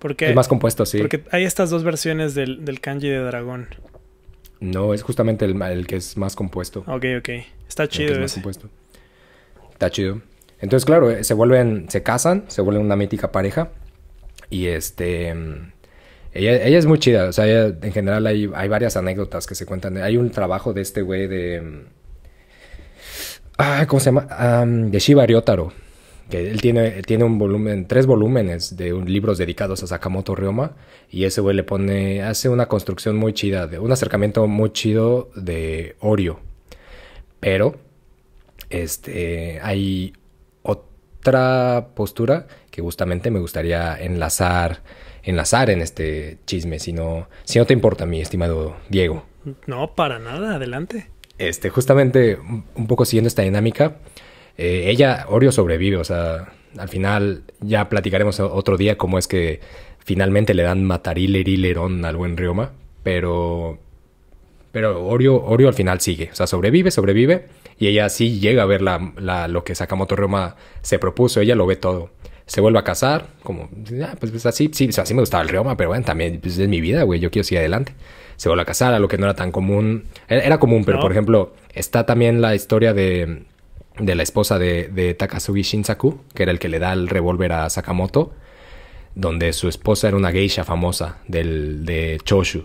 Speaker 2: Porque, Es más compuesto, sí. Porque hay estas dos versiones del, del kanji de dragón.
Speaker 1: No, es justamente el, que es más compuesto. Ok, ok.
Speaker 2: Está chido. Está
Speaker 1: chido. Entonces, claro, eh, se vuelven, se casan, se vuelven una mítica pareja. Y este. Mm, ella, es muy chida. O sea, en general hay, varias anécdotas que se cuentan. Hay un trabajo de este güey de. Mm, ah, ¿cómo se llama? Ah, mm, de Shiba que él tiene, tiene un volumen, tres volúmenes de libros dedicados a Sakamoto Ryoma y ese güey le pone, hace una construcción muy chida, de, un acercamiento muy chido de Orio. Pero, este, hay otra postura que justamente me gustaría enlazar, enlazar en este chisme, si no, si no te importa, mi estimado Diego.
Speaker 2: No, para nada, adelante.
Speaker 1: Este, justamente un poco siguiendo esta dinámica, eh, ella, Orio sobrevive, o sea, al final ya platicaremos otro día cómo es que finalmente le dan lerón al buen Rioma, pero pero Orio al final sigue, o sea, sobrevive, sobrevive y ella sí llega a ver la, lo que Sakamoto Rioma se propuso, ella lo ve todo. Se vuelve a casar, como, ah, pues, pues, así, sí, o me gustaba el Rioma, pero bueno, también pues, es mi vida, güey, yo quiero seguir adelante. Se vuelve a casar, a lo que no era tan común, era, común, pero por ejemplo, está también la historia de, de la esposa de, Takasugi Shinsaku, que era el que le da el revólver a Sakamoto, donde su esposa era una geisha famosa de Choshu.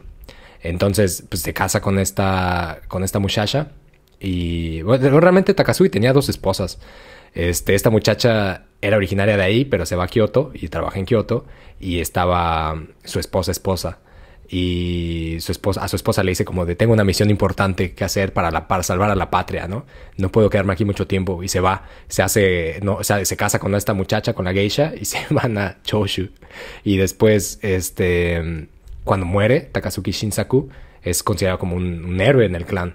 Speaker 1: Entonces, pues se casa con esta, con esta muchacha. Y bueno, realmente Takasugi tenía dos esposas. Este, esta muchacha era originaria de ahí, pero se va a Kioto y trabaja en Kioto. Y estaba su esposa, esposa y su esposa, a su esposa le dice como de tengo una misión importante que hacer para, la, para salvar a la patria, ¿no? No puedo quedarme aquí mucho tiempo y se va, se hace, no, o sea, se casa con esta muchacha, con la geisha y se van a Choshu. Y después, este, cuando muere, Takasuki Shinsaku es considerado como un, héroe en el clan.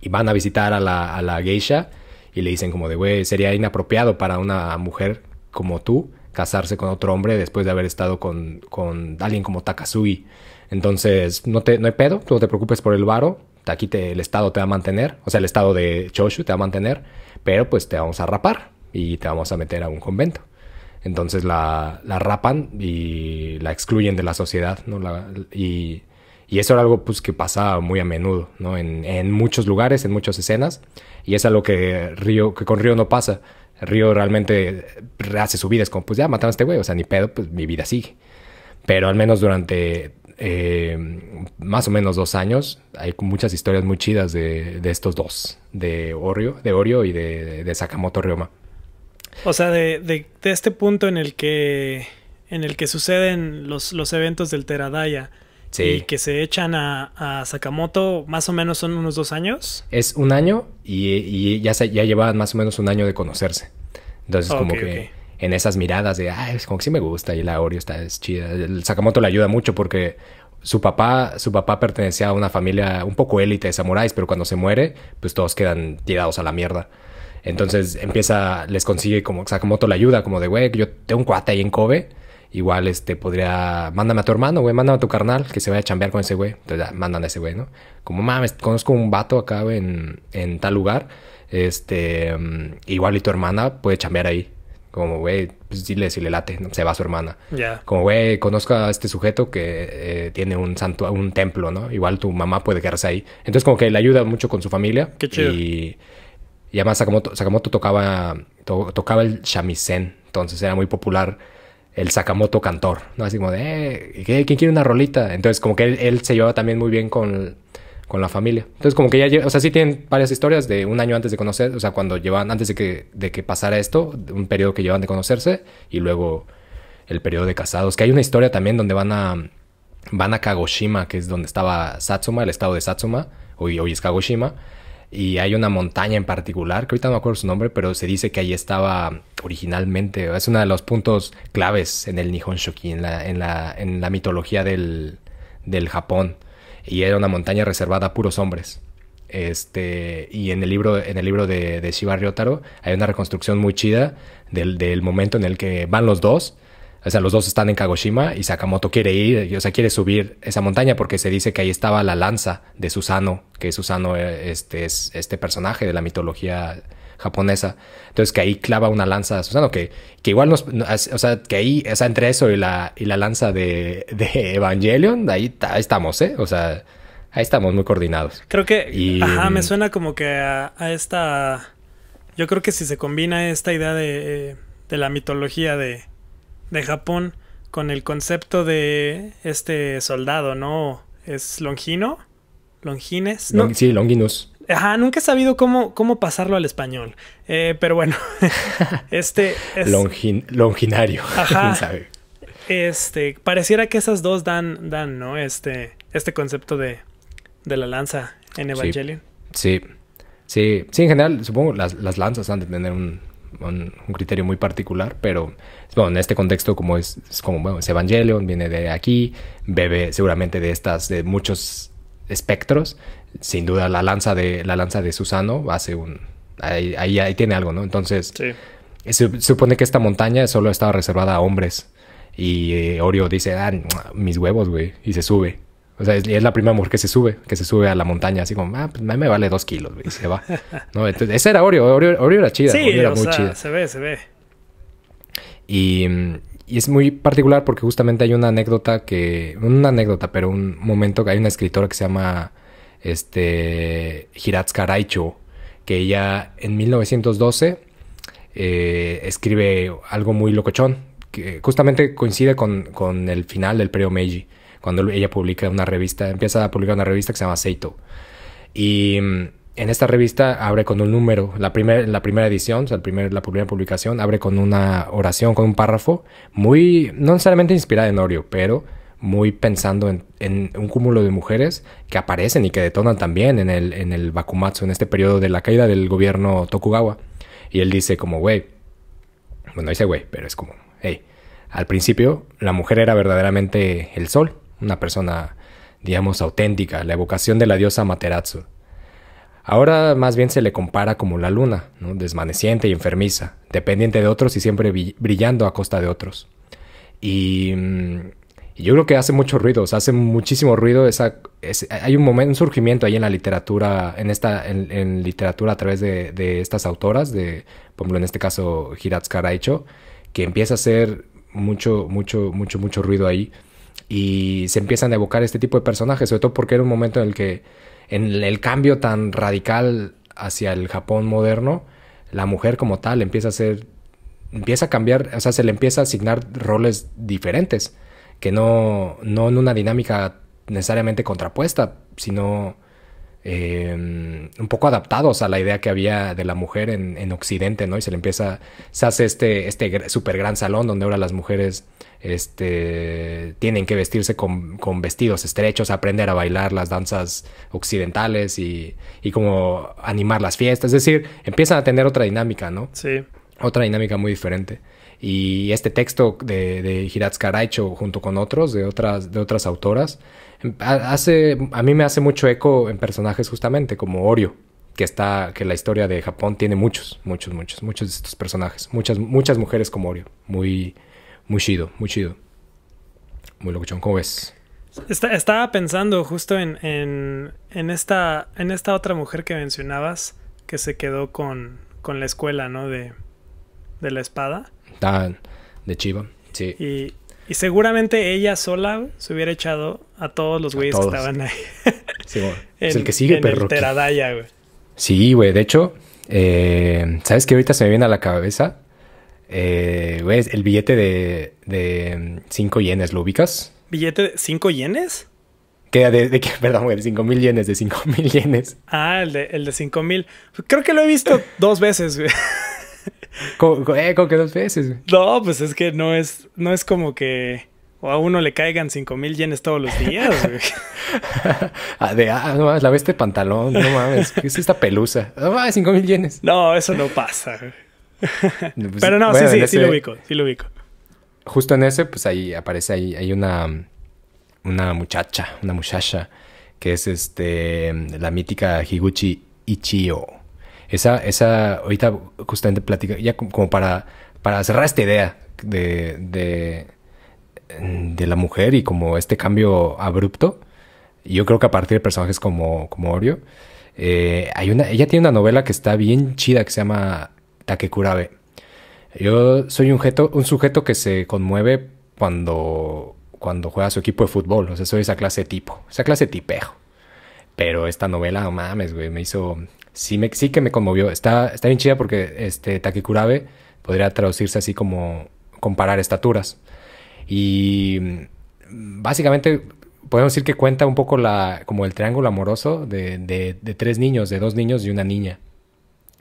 Speaker 1: Y van a visitar a la, geisha y le dicen como de, güey, sería inapropiado para una mujer como tú casarse con otro hombre después de haber estado con, con alguien como Takasui entonces, no, te, no hay pedo, tú no te preocupes por el varo, aquí te, el Estado te va a mantener, o sea, el Estado de Choshu te va a mantener, pero pues te vamos a rapar y te vamos a meter a un convento. Entonces la, la rapan y la excluyen de la sociedad, ¿no? y, eso era algo pues, que pasaba muy a menudo, ¿no? En, muchos lugares, en muchas escenas, y es algo que, Río, que con Río no pasa. Río realmente hace su vida, es como, pues ya mataron a este güey, o sea, ni pedo, pues mi vida sigue. Pero al menos durante eh, más o menos dos años. Hay muchas historias muy chidas de, estos dos, de Orio de Oreo y de, de Sakamoto Ryoma.
Speaker 2: O sea, de, este punto en el que, en el que suceden los, los eventos del Teradaya. Y que se echan a, a, Sakamoto, más o menos son unos dos años.
Speaker 1: Es un año y, ya, se, ya llevaban más o menos un año de conocerse. Entonces, como que en esas miradas de, ay es como que sí me gusta y la Oreo está chida. El Sakamoto le ayuda mucho porque su papá, su papá pertenecía a una familia un poco élite de samuráis, pero cuando se muere, pues todos quedan tirados a la mierda. Entonces empieza, les consigue como Sakamoto la ayuda, como de, güey, yo tengo un cuate ahí en Kobe. Igual este podría, mándame a tu hermano, güey, mándame a tu carnal que se vaya a chambear con ese güey. Entonces mandan a ese güey, ¿no? Como mames, conozco un vato acá en, en tal lugar. Este, mm, igual y tu hermana puede chambear ahí. Como, güey, pues dile si le late, se va su hermana. Como, güey, conozca a este sujeto que eh, tiene un santo, un templo, ¿no? Igual tu mamá puede quedarse ahí. Entonces, como que le ayuda mucho con su familia. Qué chido. Y, y además Sakamoto, tocaba, tocaba el shamisen, entonces era muy popular el Sakamoto cantor, ¿no? Así como de, eh, ¿quién quiere una rolita? Entonces, como que él se llevaba también muy bien con con la familia. Entonces, como que ya, o sea, sí tienen varias historias de un año antes de conocer, o sea, cuando llevan, antes de que, de que pasara esto, un periodo que llevan de conocerse, y luego el periodo de casados, que hay una historia también donde van a, van a Kagoshima, que es donde estaba Satsuma, el estado de Satsuma, hoy, hoy es Kagoshima, y hay una montaña en particular, que ahorita no me acuerdo su nombre, pero se dice que ahí estaba originalmente, es uno de los puntos claves en el Nihon Shoki, en la, en la, en la mitología del, del Japón y era una montaña reservada a puros hombres. Este, y en el libro, en el libro de, de Shiba Ryotaro hay una reconstrucción muy chida del, momento en el que van los dos. O sea, los dos están en Kagoshima y Sakamoto quiere ir, o sea, quiere subir esa montaña porque se dice que ahí estaba la lanza de Susano, que Susano eh, este, es este personaje de la mitología japonesa. Entonces que ahí clava una lanza Susano, que, igual nos, o sea, que ahí, o sea, entre eso y la, y la lanza de, Evangelion, ahí, ahí estamos, ¿eh? O sea, ahí estamos muy coordinados.
Speaker 2: Creo que, ajá, me mm, suena como que a, esta, yo creo que si se combina esta idea de, de la mitología de, Japón con el concepto de este soldado, ¿no? Es Longino. Longines.
Speaker 1: sí, Longinus.
Speaker 2: Ajá, nunca he sabido cómo, cómo pasarlo al español. Eh, pero bueno, este
Speaker 1: longinario. Ajá.
Speaker 2: Este, pareciera que esas dos dan, dan ¿no? Este, este concepto de, la lanza en Evangelion.
Speaker 1: Sí, sí, sí, en general supongo las, las lanzas han de tener un, criterio muy particular, pero bueno, en este contexto como es, como, bueno, es Evangelion, viene de aquí, bebe seguramente de estas, de muchos espectros sin duda la lanza de, la lanza de Susano hace un... Ahí, ahí, tiene algo, ¿no? Entonces, se, supone que esta montaña solo estaba reservada a hombres. Y eh, Orio dice, ah, mis huevos, güey, y se sube. O sea, es, la primera mujer que se sube, que se sube a la montaña, así como, ah, pues a mí me vale dos kilos, güey, se va. ese era Orio, Orio, era chida, sí, era muy chida.
Speaker 2: Se ve, se ve.
Speaker 1: Y, y, es muy particular porque justamente hay una anécdota que, una anécdota, pero un momento que hay una escritora que se llama este, Hiratsuka Raicho, que ella en 1912 eh, escribe algo muy locochón, que justamente coincide con, el final del periodo Meiji, cuando ella publica una revista, empieza a publicar una revista que se llama Seito. Y mm, en esta revista abre con un número, la, la primera edición, el primer, la primera publicación, abre con una oración, con un párrafo, muy, no necesariamente inspirada en Orio, pero muy pensando en, un cúmulo de mujeres que aparecen y que detonan también en el, en el Bakumatsu, en este periodo de la caída del gobierno Tokugawa. Y él dice como, güey, bueno, dice güey, pero es como, hey, al principio la mujer era verdaderamente el sol, una persona, digamos, auténtica, la evocación de la diosa Materatsu. Ahora más bien se le compara como la luna, ¿no? desvaneciente y enfermiza, dependiente de otros y siempre brillando a costa de otros. Y mm, yo creo que hace mucho ruido, o sea, hace muchísimo ruido. Esa, hay un momento, un surgimiento ahí en la literatura, en esta, en, literatura a través de, estas autoras, de, por ejemplo, en este caso, Hiratsuka Raicho, que empieza a hacer mucho, mucho, mucho, mucho ruido ahí. Y se empiezan a evocar este tipo de personajes, sobre todo porque era un momento en el que, en el cambio tan radical hacia el Japón moderno, la mujer como tal empieza a ser, empieza a cambiar, o sea, se le empieza a asignar roles diferentes que no, no en una dinámica necesariamente contrapuesta, sino em, un poco adaptados a la idea que había de la mujer en, en, Occidente, ¿no? Y se le empieza, se hace este, este super gran salón donde ahora las mujeres este, tienen que vestirse con, vestidos estrechos, aprender a bailar las danzas occidentales y, y, como animar las fiestas, es decir, empiezan a tener otra dinámica, ¿no? Sí. Otra dinámica muy diferente. Y este texto de, de Hiratsuka Raicho junto con otros, de otras, de otras autoras, em, hace, a mí me hace mucho eco en personajes justamente como Orio, que está, que la historia de Japón tiene muchos, muchos, muchos, muchos de estos personajes, muchas, muchas mujeres como Orio, muy, muy chido, muy chido, muy locuchón, ¿cómo ves?
Speaker 2: estaba pensando justo en, en, en, esta, en esta otra mujer que mencionabas, que se quedó con, con la escuela, ¿no? De, de la espada
Speaker 1: de Chiva. Sí.
Speaker 2: Y, seguramente ella sola se hubiera echado a todos los güeyes que estaban ahí.
Speaker 1: Sí, es el que sigue, en perro. El güey. Sí, güey. De hecho, eh, ¿sabes qué? Ahorita se me viene a la cabeza. Eh, güey, el billete de, de 5 mm, yenes, ¿lo ubicas?
Speaker 2: ¿Billete de 5 yenes?
Speaker 1: ¿Qué? de, perdón, güey, de 5 mil yenes, de 5 mil yenes.
Speaker 2: Ah, el de, el de 5 mil. Creo que lo he visto dos veces, güey.
Speaker 1: Eh, ¿Con, que dos veces.
Speaker 2: No, pues es que no es, no es como que a uno le caigan cinco mil yenes todos los días,
Speaker 1: ah, de, ah, no mames, la este pantalón, no mames, ¿qué es esta pelusa?
Speaker 2: ¡Ah, cinco mil yenes. No, eso no pasa.
Speaker 1: Pues Pero no, sí, sí, sí lo ubico, sí lo ubico. Justo en ese, pues ahí aparece ahí, hay una, una muchacha, una muchacha, que es este, la mítica Higuchi Ichio esa, esa, ahorita justamente platica, ya como para, para cerrar esta idea de, de, de la mujer y como este cambio abrupto, yo creo que a partir de personajes como, como eh, hay una, ella tiene una novela que está bien chida que se llama Takekurabe. Yo soy un, un sujeto que se conmueve cuando, cuando juega su equipo de fútbol. O sea, soy esa clase tipo, esa clase de tipejo. Pero esta novela, no mames, güey, me hizo, sí, que me conmovió. Está, está bien chida porque este, Takikurabe podría traducirse así como comparar estaturas. Y mm, básicamente podemos decir que cuenta un poco la, como el triángulo amoroso de, de, tres niños, de dos niños y una niña.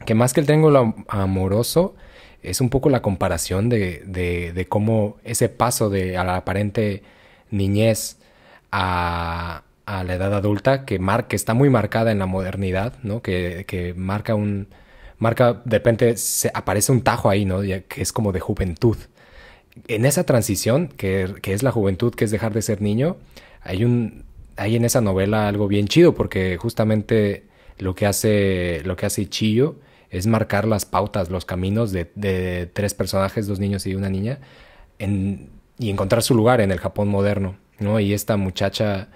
Speaker 1: Que más que el triángulo amoroso, es un poco la comparación de, de, de cómo ese paso de la aparente niñez a, a la edad adulta que, mar que está muy marcada en la modernidad, ¿no? Que, marca un... Marca, de repente se aparece un tajo ahí, ¿no? Que es como de juventud. En esa transición, que, es la juventud, que es dejar de ser niño, hay un... Hay en esa novela algo bien chido, porque justamente lo que hace, lo que hace Chillo es marcar las pautas, los caminos de, tres personajes, dos niños y una niña, en, y encontrar su lugar en el Japón moderno, ¿no? Y esta muchacha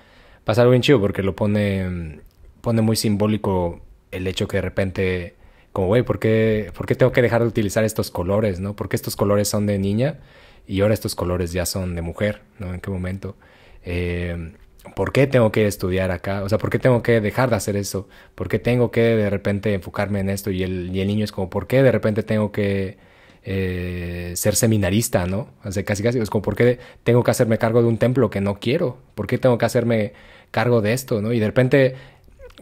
Speaker 1: pasa algo bien chido porque lo pone, pone muy simbólico el hecho que de repente, como, güey, ¿por qué, tengo que dejar de utilizar estos colores, no? ¿Por qué estos colores son de niña y ahora estos colores ya son de mujer, no? ¿En qué momento? Eh, ¿Por qué tengo que estudiar acá? O sea, ¿por qué tengo que dejar de hacer eso? ¿Por qué tengo que de repente enfocarme en esto? Y el, niño es como, ¿por qué de repente tengo que... Eh, ser seminarista, ¿no? O casi casi es como, ¿por qué tengo que hacerme cargo de un templo que no quiero? ¿Por qué tengo que hacerme cargo de esto, ¿no? Y de repente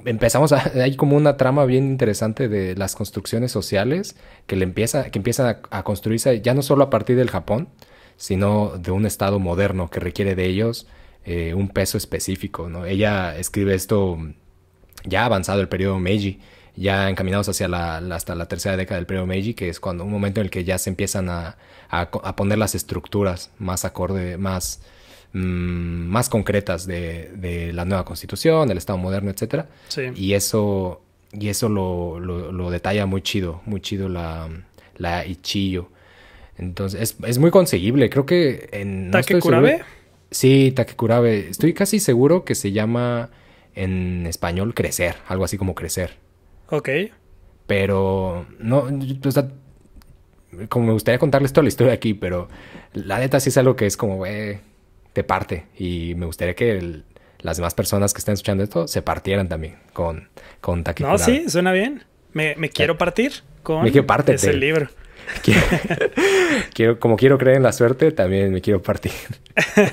Speaker 1: empezamos a, hay como una trama bien interesante de las construcciones sociales que le empieza que empiezan a, construirse ya no solo a partir del Japón sino de un estado moderno que requiere de ellos eh, un peso específico no ella escribe esto mm, ya avanzado el periodo Meiji ya encaminados hacia la, hasta la tercera década del periodo Meiji que es cuando un momento en el que ya se empiezan a poner las estructuras más acorde más Mm, más concretas de, la nueva constitución, del Estado moderno, etcétera. Sí. Y eso, y eso lo, detalla muy chido, muy chido la, la Entonces, es, muy conseguible. Creo que
Speaker 2: en. No ¿Takekurabe?
Speaker 1: sí, Takekurabe. Estoy casi seguro que se llama en español crecer, algo así como crecer. Ok. Pero no, como me gustaría contarles toda la historia aquí, pero la neta sí es algo que es como, güey, te parte. Y me gustaría que las demás personas que estén escuchando esto se partieran también con, con No, sí,
Speaker 2: suena bien. Me, quiero partir con me quiero ese libro.
Speaker 1: Quiero, como quiero creer en la suerte, también me quiero partir.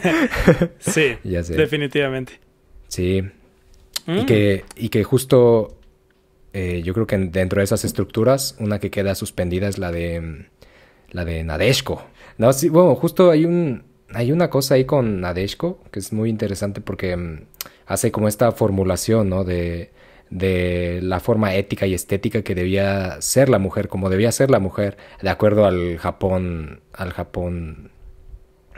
Speaker 2: sí, definitivamente.
Speaker 1: Sí. Y, mm. que, y que justo eh, yo creo que dentro de esas estructuras, una que queda suspendida es la de la de Nadeshko. No, sí, bueno, justo hay un hay una cosa ahí con Nadeshko que es muy interesante porque mm, hace como esta formulación, ¿no? De, la forma ética y estética que debía ser la mujer, como debía ser la mujer, de acuerdo al Japón, al Japón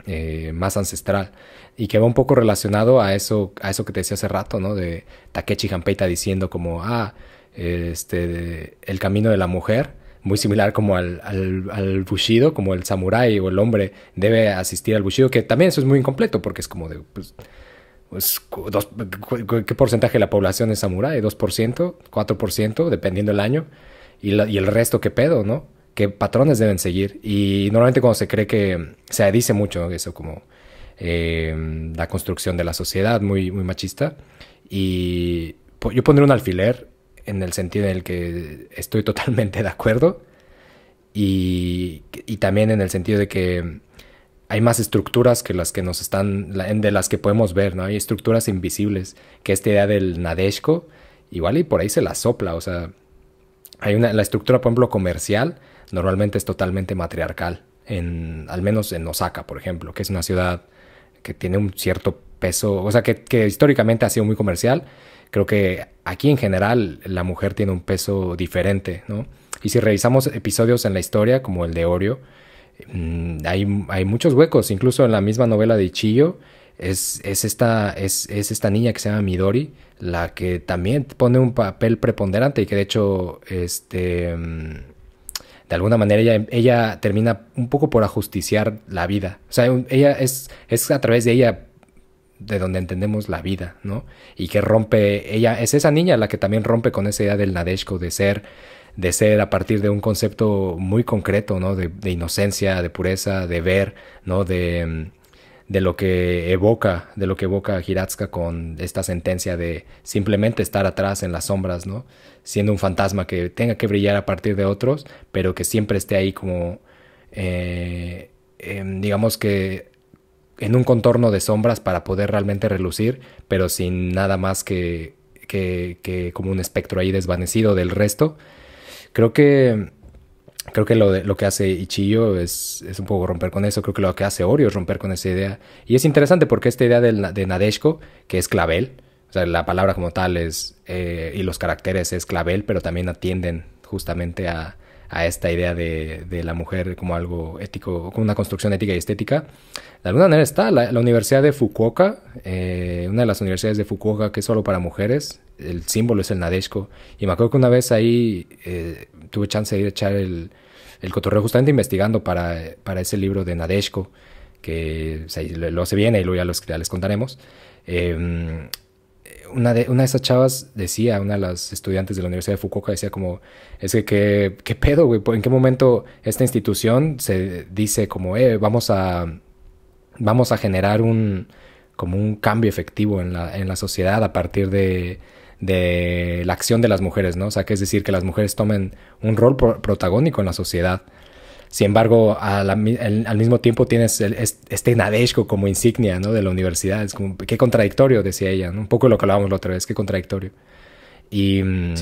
Speaker 1: eh, más ancestral. Y que va un poco relacionado a eso, a eso que te decía hace rato, ¿no? De Takechi Hanpeita diciendo como, ah, este, el camino de la mujer muy similar como al, Bushido, como el samurái o el hombre debe asistir al Bushido, que también eso es muy incompleto porque es como de, pues, pues, ¿qué porcentaje de la población es samurái? ¿2%? ¿4%? Dependiendo del año. Y, el resto, ¿qué pedo, no? ¿Qué patrones deben seguir? Y normalmente cuando se cree que, se dice mucho eso como eh, la construcción de la sociedad muy, muy machista. Y yo pondré un alfiler en el sentido en el que estoy totalmente de acuerdo y, también en el sentido de que hay más estructuras que las que nos están, de las que podemos ver, ¿no? Hay estructuras invisibles, que esta idea del Nadeshko, igual y por ahí se la sopla, o sea, hay una, la estructura, por ejemplo, comercial, normalmente es totalmente matriarcal, en, al menos en Osaka, por ejemplo, que es una ciudad que tiene un cierto peso, o sea, que históricamente ha sido muy comercial creo que aquí en general la mujer tiene un peso diferente, ¿no? Y si revisamos episodios en la historia, como el de Orio, mm, hay, muchos huecos, incluso en la misma novela de chillo es, esta, es, esta niña que se llama Midori, la que también pone un papel preponderante y que de hecho, este, mm, de alguna manera ella, ella termina un poco por ajusticiar la vida. O sea, ella es, es a través de ella de donde entendemos la vida, ¿no? Y que rompe, ella es esa niña la que también rompe con esa idea del Nadeshko de ser, de ser a partir de un concepto muy concreto, ¿no? De, inocencia, de pureza, de ver, ¿no? De, de, lo que evoca, de lo que evoca Hiratsuka con esta sentencia de simplemente estar atrás en las sombras, ¿no? Siendo un fantasma que tenga que brillar a partir de otros, pero que siempre esté ahí como, eh, em, digamos que en un contorno de sombras para poder realmente relucir, pero sin nada más que, que, como un espectro ahí desvanecido del resto. Creo que creo que lo, que hace Ichillo es, es, un poco romper con eso. Creo que lo que hace Orio es romper con esa idea. Y es interesante porque esta idea de, Nadeshko, que es clavel, o sea, la palabra como tal es, eh, y los caracteres es clavel, pero también atienden justamente a, a esta idea de, la mujer como algo ético, como una construcción ética y estética. De alguna manera está la, Universidad de Fukuoka, eh, una de las universidades de Fukuoka que es solo para mujeres, el símbolo es el Nadeshiko, y me acuerdo que una vez ahí eh, tuve chance de ir a echar el, el cotorreo justamente investigando para, ese libro de Nadeshiko, que lo hace bien y luego ya, los, ya les contaremos. Em, una de, esas chavas decía, una de las estudiantes de la Universidad de Fukuoka decía como, es que qué, qué pedo, güey, ¿en qué momento esta institución se dice como, eh, vamos a, vamos a generar un, como un cambio efectivo en la, en la sociedad a partir de, de la acción de las mujeres, ¿no? O sea, que es decir, que las mujeres tomen un rol protagónico en la sociedad. Sin embargo, al, mismo tiempo tienes este nadesco como insignia ¿no? de la universidad. Es como, qué contradictorio, decía ella. ¿no? Un poco lo que hablábamos la otra vez, qué contradictorio. Y mm,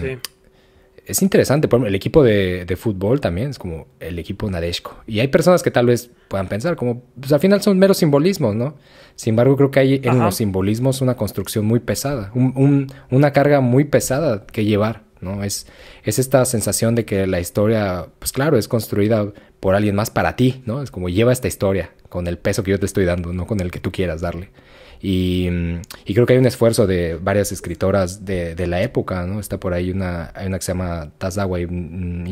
Speaker 1: es interesante. Por el equipo de, fútbol también es como el equipo nadesco. Y hay personas que tal vez puedan pensar, como, pues al final son meros simbolismos, ¿no? Sin embargo, creo que hay en los simbolismos una construcción muy pesada, una carga muy pesada que llevar. ¿no? Es, es esta sensación de que la historia, pues claro, es construida por alguien más para ti, ¿no? Es como lleva esta historia con el peso que yo te estoy dando, no con el que tú quieras darle. Y, mm, creo que hay un esfuerzo de varias escritoras de, la época, ¿no? Está por ahí una, una que se llama Tazawa, y. Mm,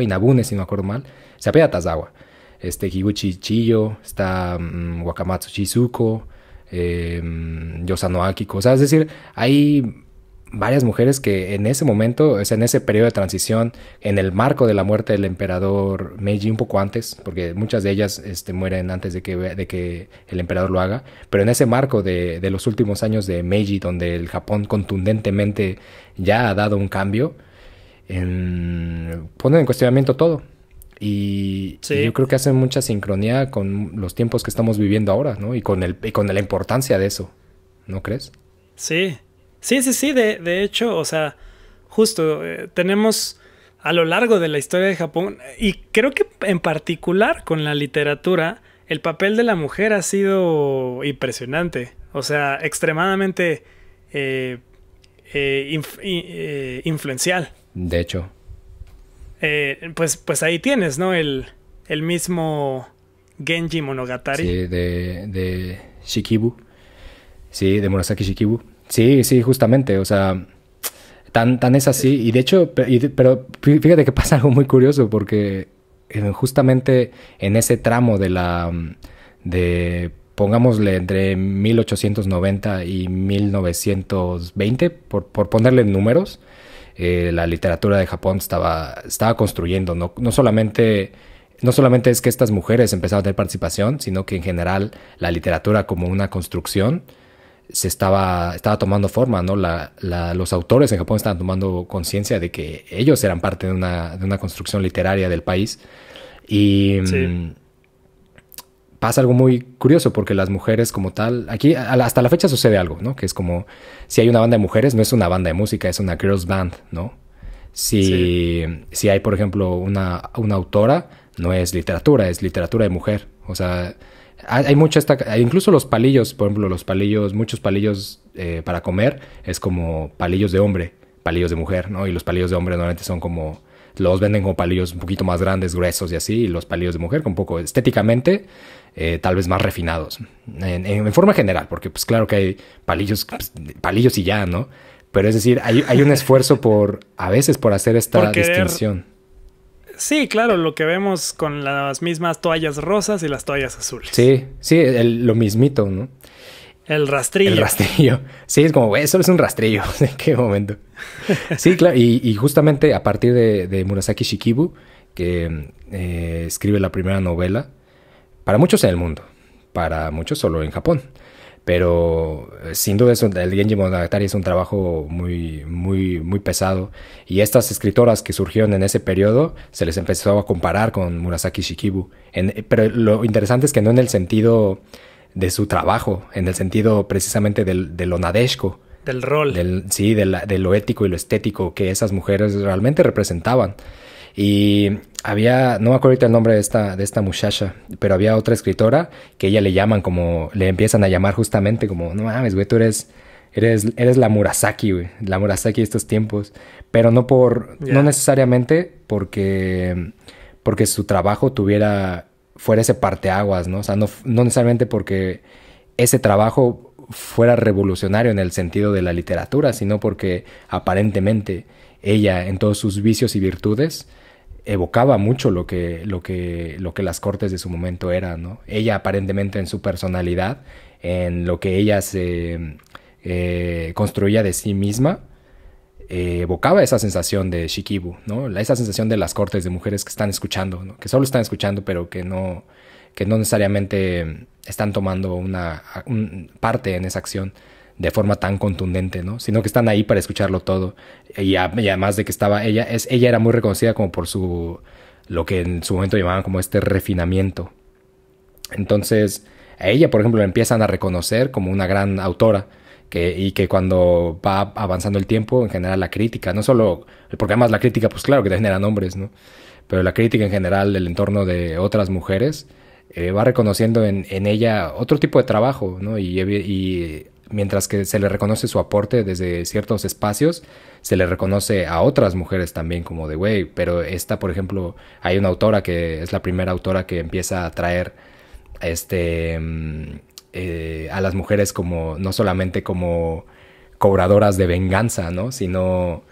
Speaker 1: Inabune, si no me acuerdo mal. Se apela Tazawa. Este, Higuchi Chiyo, está mm, Wakamatsu Shizuko, eh, Akiko o sea, es decir, hay varias mujeres que en ese momento, en ese periodo de transición, en el marco de la muerte del emperador Meiji, un poco antes, porque muchas de ellas este, mueren antes de que, de que el emperador lo haga, pero en ese marco de, los últimos años de Meiji, donde el Japón contundentemente ya ha dado un cambio, ponen en cuestionamiento todo. Y, yo creo que hacen mucha sincronía con los tiempos que estamos viviendo ahora, ¿no? Y con, el, y con la importancia de eso, ¿no crees?
Speaker 2: Sí, Sí, sí, sí, de, de hecho, o sea, justo eh, tenemos a lo largo de la historia de Japón, y creo que en particular con la literatura, el papel de la mujer ha sido impresionante, o sea, extremadamente eh, eh, influencial. De hecho. pues, pues ahí tienes, ¿no? El, mismo Genji Monogatari. Sí,
Speaker 1: de, de Shikibu. Sí, de Murasaki Shikibu. Sí, sí, justamente. O sea, tan, tan es así. Y de hecho, pero fíjate que pasa algo muy curioso porque justamente en ese tramo de la... de pongámosle entre 1890 y 1920, por, por ponerle números, eh, la literatura de Japón estaba, estaba construyendo, no, solamente no solamente es que estas mujeres empezaron a tener participación, sino que en general la literatura como una construcción se estaba, estaba tomando forma, ¿no? La, los autores en Japón estaban tomando conciencia de que ellos eran parte de una, construcción literaria del país. Y mm, pasa algo muy curioso porque las mujeres como tal, aquí hasta la fecha sucede algo, ¿no? Que es como, si hay una banda de mujeres, no es una banda de música, es una girls band, ¿no? Si, hay, por ejemplo, una, una autora, no es literatura, es literatura de mujer. O sea, hay mucha esta, incluso los palillos, por ejemplo, los palillos, muchos palillos eh, para comer es como palillos de hombre, palillos de mujer, ¿no? Y los palillos de hombre normalmente son como, los venden como palillos un poquito más grandes, gruesos y así, y los palillos de mujer un poco estéticamente, eh, tal vez más refinados, en, forma general, porque pues claro que hay palillos, pues, palillos y ya, ¿no? Pero es decir, hay, hay un esfuerzo por, a veces, por hacer esta distinción.
Speaker 2: Sí, claro, lo que vemos con las mismas toallas rosas y las toallas azules.
Speaker 1: Sí, sí, lo mismito, ¿no?
Speaker 2: El rastrillo. El
Speaker 1: rastrillo. Sí, es como, güey, es un rastrillo. ¿En qué momento? Sí, claro. Y, justamente a partir de, Murasaki Shikibu, que eh, escribe la primera novela, para muchos en el mundo, para muchos solo en Japón. Pero eh, sin duda es un, el Genji Monogatari es un trabajo muy, muy, muy pesado. Y estas escritoras que surgieron en ese periodo se les empezó a comparar con Murasaki Shikibu. Eh, pero lo interesante es que no en el sentido de su trabajo, en el sentido precisamente del, de lo nadeshko.
Speaker 2: Del rol.
Speaker 1: sí, de, de lo ético y lo estético que esas mujeres realmente representaban. Y había, no me acuerdo ahorita el nombre de esta, de esta muchacha, pero había otra escritora que ella le llaman como, le empiezan a llamar justamente como, no mames, güey, tú eres, eres, eres la Murasaki, güey, la Murasaki de estos tiempos, pero no por, no necesariamente porque, porque su trabajo tuviera, fuera ese parteaguas, ¿no? O sea, no, no necesariamente porque ese trabajo fuera revolucionario en el sentido de la literatura, sino porque aparentemente ella, en todos sus vicios y virtudes, evocaba mucho lo que, lo que, lo que las cortes de su momento eran, Ella aparentemente en su personalidad, en lo que ella se eh, construía de sí misma, eh, evocaba esa sensación de Shikibu, ¿no? La, esa sensación de las cortes de mujeres que están escuchando, que solo están escuchando, pero que no, que no necesariamente están tomando una parte en esa acción de forma tan contundente, ¿no? Sino que están ahí para escucharlo todo. Y, además de que estaba ella, es, ella era muy reconocida como por su, lo que en su momento llamaban como este refinamiento. Entonces, a ella, por ejemplo, la empiezan a reconocer como una gran autora. y que cuando va avanzando el tiempo, en general la crítica, no solo, porque además la crítica, pues claro que también genera nombres, ¿no? Pero la crítica en general del entorno de otras mujeres eh, va reconociendo en, ella otro tipo de trabajo, ¿no? y mientras que se le reconoce su aporte desde ciertos espacios, se le reconoce a otras mujeres también como de, güey, pero esta, por ejemplo, hay una autora que es la primera autora que empieza a traer este, mm, eh, a las mujeres como, no solamente como cobradoras de venganza, ¿no? Sino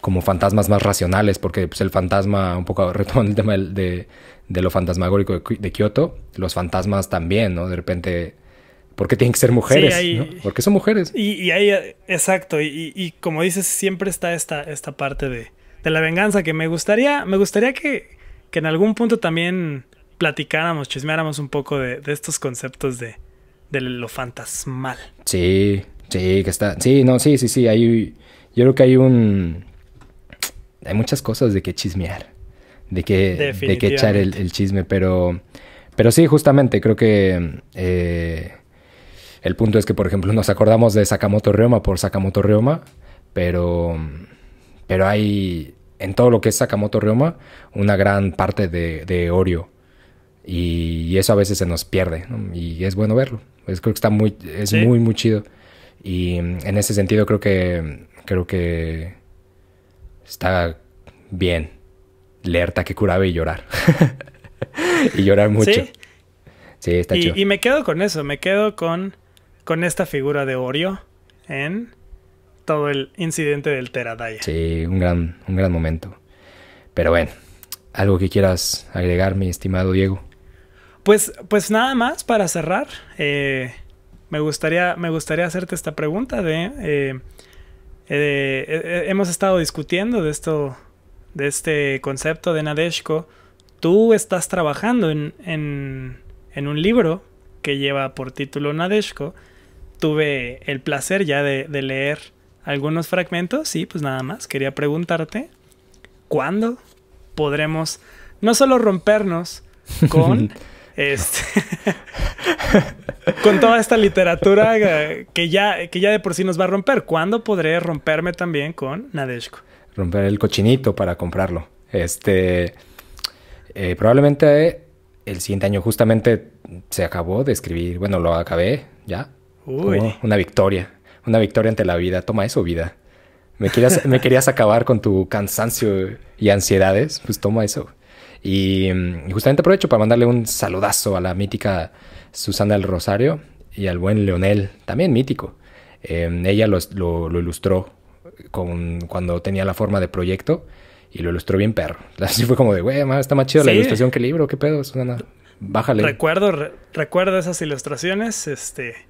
Speaker 1: como fantasmas más racionales, porque pues, el fantasma, un poco retomando el tema de, lo fantasmagórico de, de Kioto, los fantasmas también, ¿no? De repente porque tienen que ser mujeres? ¿no? Porque son mujeres.
Speaker 2: Y, ahí, exacto, y, como dices, siempre está esta, esta parte de, la venganza que me gustaría, me gustaría que, en algún punto también platicáramos, chismeáramos un poco de, estos conceptos de, lo fantasmal.
Speaker 1: Sí, sí, que está. Sí, no, sí, sí, sí. Hay, yo creo que hay un. Hay muchas cosas de que chismear, de que, echar el, chisme, pero. Pero sí, justamente, creo que eh, el punto es que, por ejemplo, nos acordamos de Sakamoto Ryoma por Sakamoto Ryoma, pero, pero hay en todo lo que es Sakamoto Ryoma una gran parte de, de Oreo. Y, eso a veces se nos pierde, y es bueno verlo. creo que está muy, es muy, muy chido. Y en ese sentido creo que, creo que está bien leer curaba y llorar. y llorar mucho. Sí, está chido. Y
Speaker 2: me quedo con eso, me quedo con con esta figura de Orio en todo el incidente del Teradaya.
Speaker 1: Sí, un gran, un gran momento. Pero bueno, ¿algo que quieras agregar, mi estimado Diego?
Speaker 2: Pues, pues nada más para cerrar. Eh, me, gustaría, me gustaría hacerte esta pregunta de. Eh, eh, hemos estado discutiendo de esto. De este concepto de Nadeshko. Tú estás trabajando en, en, en un libro que lleva por título Nadeshko tuve el placer ya de, leer algunos fragmentos y pues nada más quería preguntarte cuándo podremos no solo rompernos con este con toda esta literatura eh, que ya, que ya de por sí nos va a romper, ¿cuándo podré romperme también con Nadeshko?
Speaker 1: Romper el cochinito para comprarlo. Este eh, probablemente el siguiente año justamente se acabó de escribir, bueno, lo acabé ya, Uy. una victoria, una victoria ante la vida. Toma eso, vida. Me querías, me querías acabar con tu cansancio y ansiedades, pues toma eso. Y, mm, justamente aprovecho para mandarle un saludazo a la mítica Susana del Rosario y al buen Leonel, también mítico. Em, ella lo, ilustró con, cuando tenía la forma de proyecto y lo ilustró bien perro. Así fue como de, güey, está más chido la ilustración que el libro, qué pedo, Susana. Bájale.
Speaker 2: Recuerdo, recuerdo esas ilustraciones, este...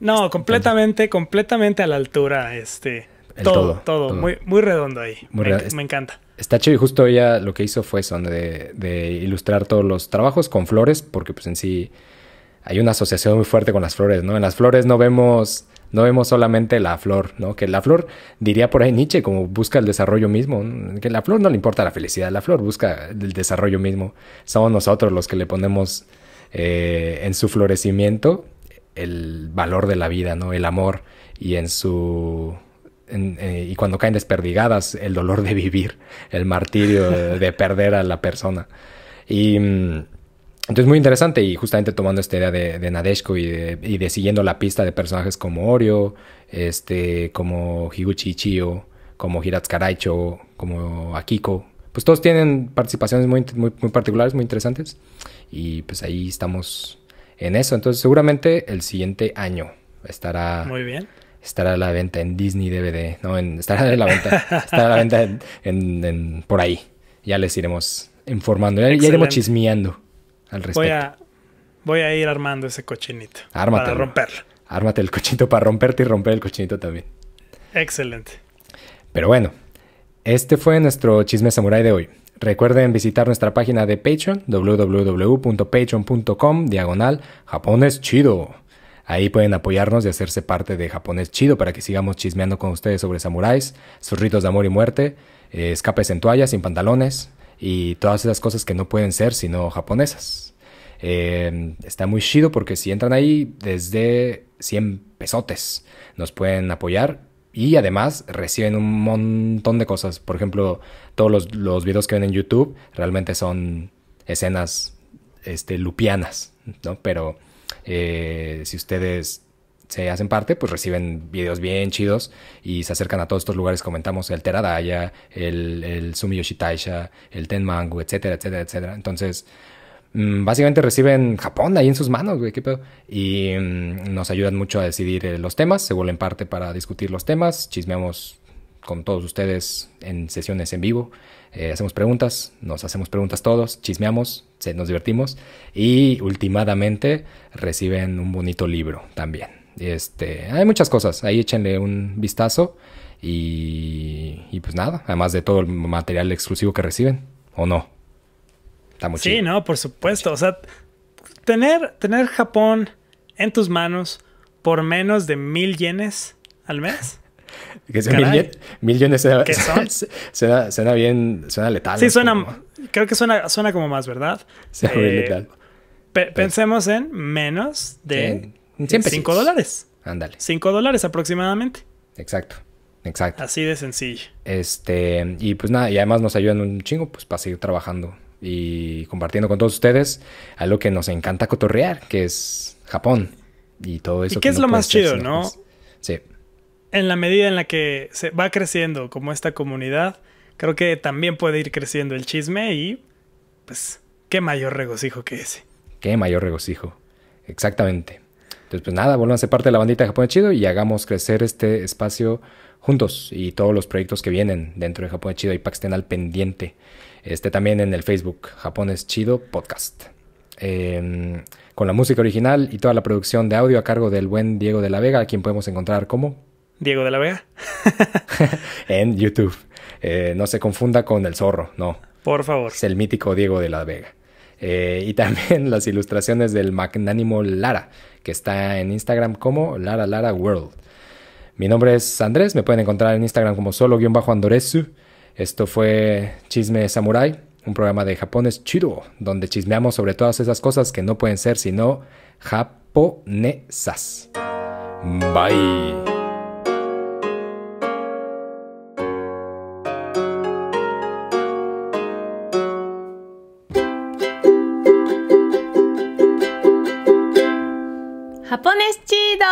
Speaker 2: No, este, completamente, completamente a la altura, este. Todo, todo, Muy, muy redondo ahí. me, me, encanta.
Speaker 1: Está chido y justo ella lo que hizo fue son de, ilustrar todos los trabajos con flores, porque pues en sí hay una asociación muy fuerte con las flores, ¿no? En las flores no vemos, no vemos solamente la flor, ¿no? Que la flor, diría por ahí Nietzsche, como busca el desarrollo mismo, que la flor no le importa la felicidad, la flor busca el desarrollo mismo. Somos nosotros los que le ponemos eh, en su florecimiento el valor de la vida, ¿no? El amor y en su... Eh, y cuando caen desperdigadas, el dolor de vivir, el martirio de, perder a la persona. Y... Mm, entonces, muy interesante y justamente tomando esta idea de, Nadeshko y de, siguiendo la pista de personajes como Orio, este, como Higuchi Ichio, como Hiratsukaraicho, como Akiko. Pues todos tienen participaciones muy, muy particulares, muy interesantes. Y pues ahí estamos en eso. Entonces, seguramente el siguiente año estará. Muy bien. Estará a la venta en Disney DVD. No, en, estará a la venta. estará a la venta por ahí. Ya les iremos informando. Ya, iremos chismeando al respecto.
Speaker 2: Voy a, ir armando ese cochinito. Ármate Para romperlo.
Speaker 1: Ármate el cochinito para romperte y romper el cochinito también.
Speaker 2: Excelente.
Speaker 1: Pero bueno, este fue nuestro chisme samurai de hoy. Recuerden visitar nuestra página de Patreon, www.patreon.com, diagonal, japonés chido. Ahí pueden apoyarnos y hacerse parte de Japonés Chido para que sigamos chismeando con ustedes sobre samuráis, sus ritos de amor y muerte, eh, escapes en toallas, sin pantalones y todas esas cosas que no pueden ser sino japonesas. Em, está muy chido porque si entran ahí desde 100 pesotes nos pueden apoyar y además reciben un montón de cosas. Por ejemplo, todos los, videos que ven en YouTube realmente son escenas este, lupianas, ¿no? Pero eh, si ustedes se hacen parte, pues reciben videos bien chidos y se acercan a todos estos lugares. Comentamos el Teradaya, el, el Taisha, el Tenmangu, etcétera, etcétera, etcétera. Entonces, Mm, básicamente reciben Japón ahí en sus manos, güey, qué pedo. Y mm, nos ayudan mucho a decidir eh, los temas, se vuelven parte para discutir los temas, chismeamos con todos ustedes en sesiones en vivo, eh, hacemos preguntas, nos hacemos preguntas todos, chismeamos, se, nos divertimos y últimamente reciben un bonito libro también. Este, hay muchas cosas, ahí échenle un vistazo y pues nada, además de todo el material exclusivo que reciben, ¿o no? sí,
Speaker 2: no, por supuesto. O sea, tener, tener Japón en tus manos por menos de mil yenes al mes. ¿Qué
Speaker 1: mil, yenes suena, son? Suena, bien, suena letal. Sí,
Speaker 2: suena, creo que suena, suena como más, ¿verdad? Suena eh, letal. Pues pensemos en menos de cinco dólares. Ándale. Cinco dólares aproximadamente. Exacto. Exacto. Así de sencillo.
Speaker 1: Este, y pues nada, y además nos ayudan un chingo pues para seguir trabajando y compartiendo con todos ustedes algo que nos encanta cotorrear, que es Japón y todo eso. ¿Y qué es lo más chido, no? Sí.
Speaker 2: En la medida en la que se va creciendo como esta comunidad, creo que también puede ir creciendo el chisme y pues qué mayor regocijo que ese.
Speaker 1: Qué mayor regocijo. Exactamente. Entonces, pues nada, vuelvan a parte de la bandita de Japón Chido y hagamos crecer este espacio juntos y todos los proyectos que vienen dentro de Japón Chido y para estén al pendiente. Este también en el Facebook, Japones Chido Podcast. Em, con la música original y toda la producción de audio a cargo del buen Diego de la Vega, a quien podemos encontrar como
Speaker 2: Diego de la Vega
Speaker 1: en YouTube. Eh, no se confunda con el zorro, no. Por favor. Es el mítico Diego de la Vega. Eh, y también las ilustraciones del magnánimo Lara, que está en Instagram como Lara Lara World. Mi nombre es Andrés, me pueden encontrar en Instagram como solo-andoresu. Esto fue Chisme Samurai, un programa de Japones chido, donde chismeamos sobre todas esas cosas que no pueden ser sino japonesas. Bye.
Speaker 2: japones chido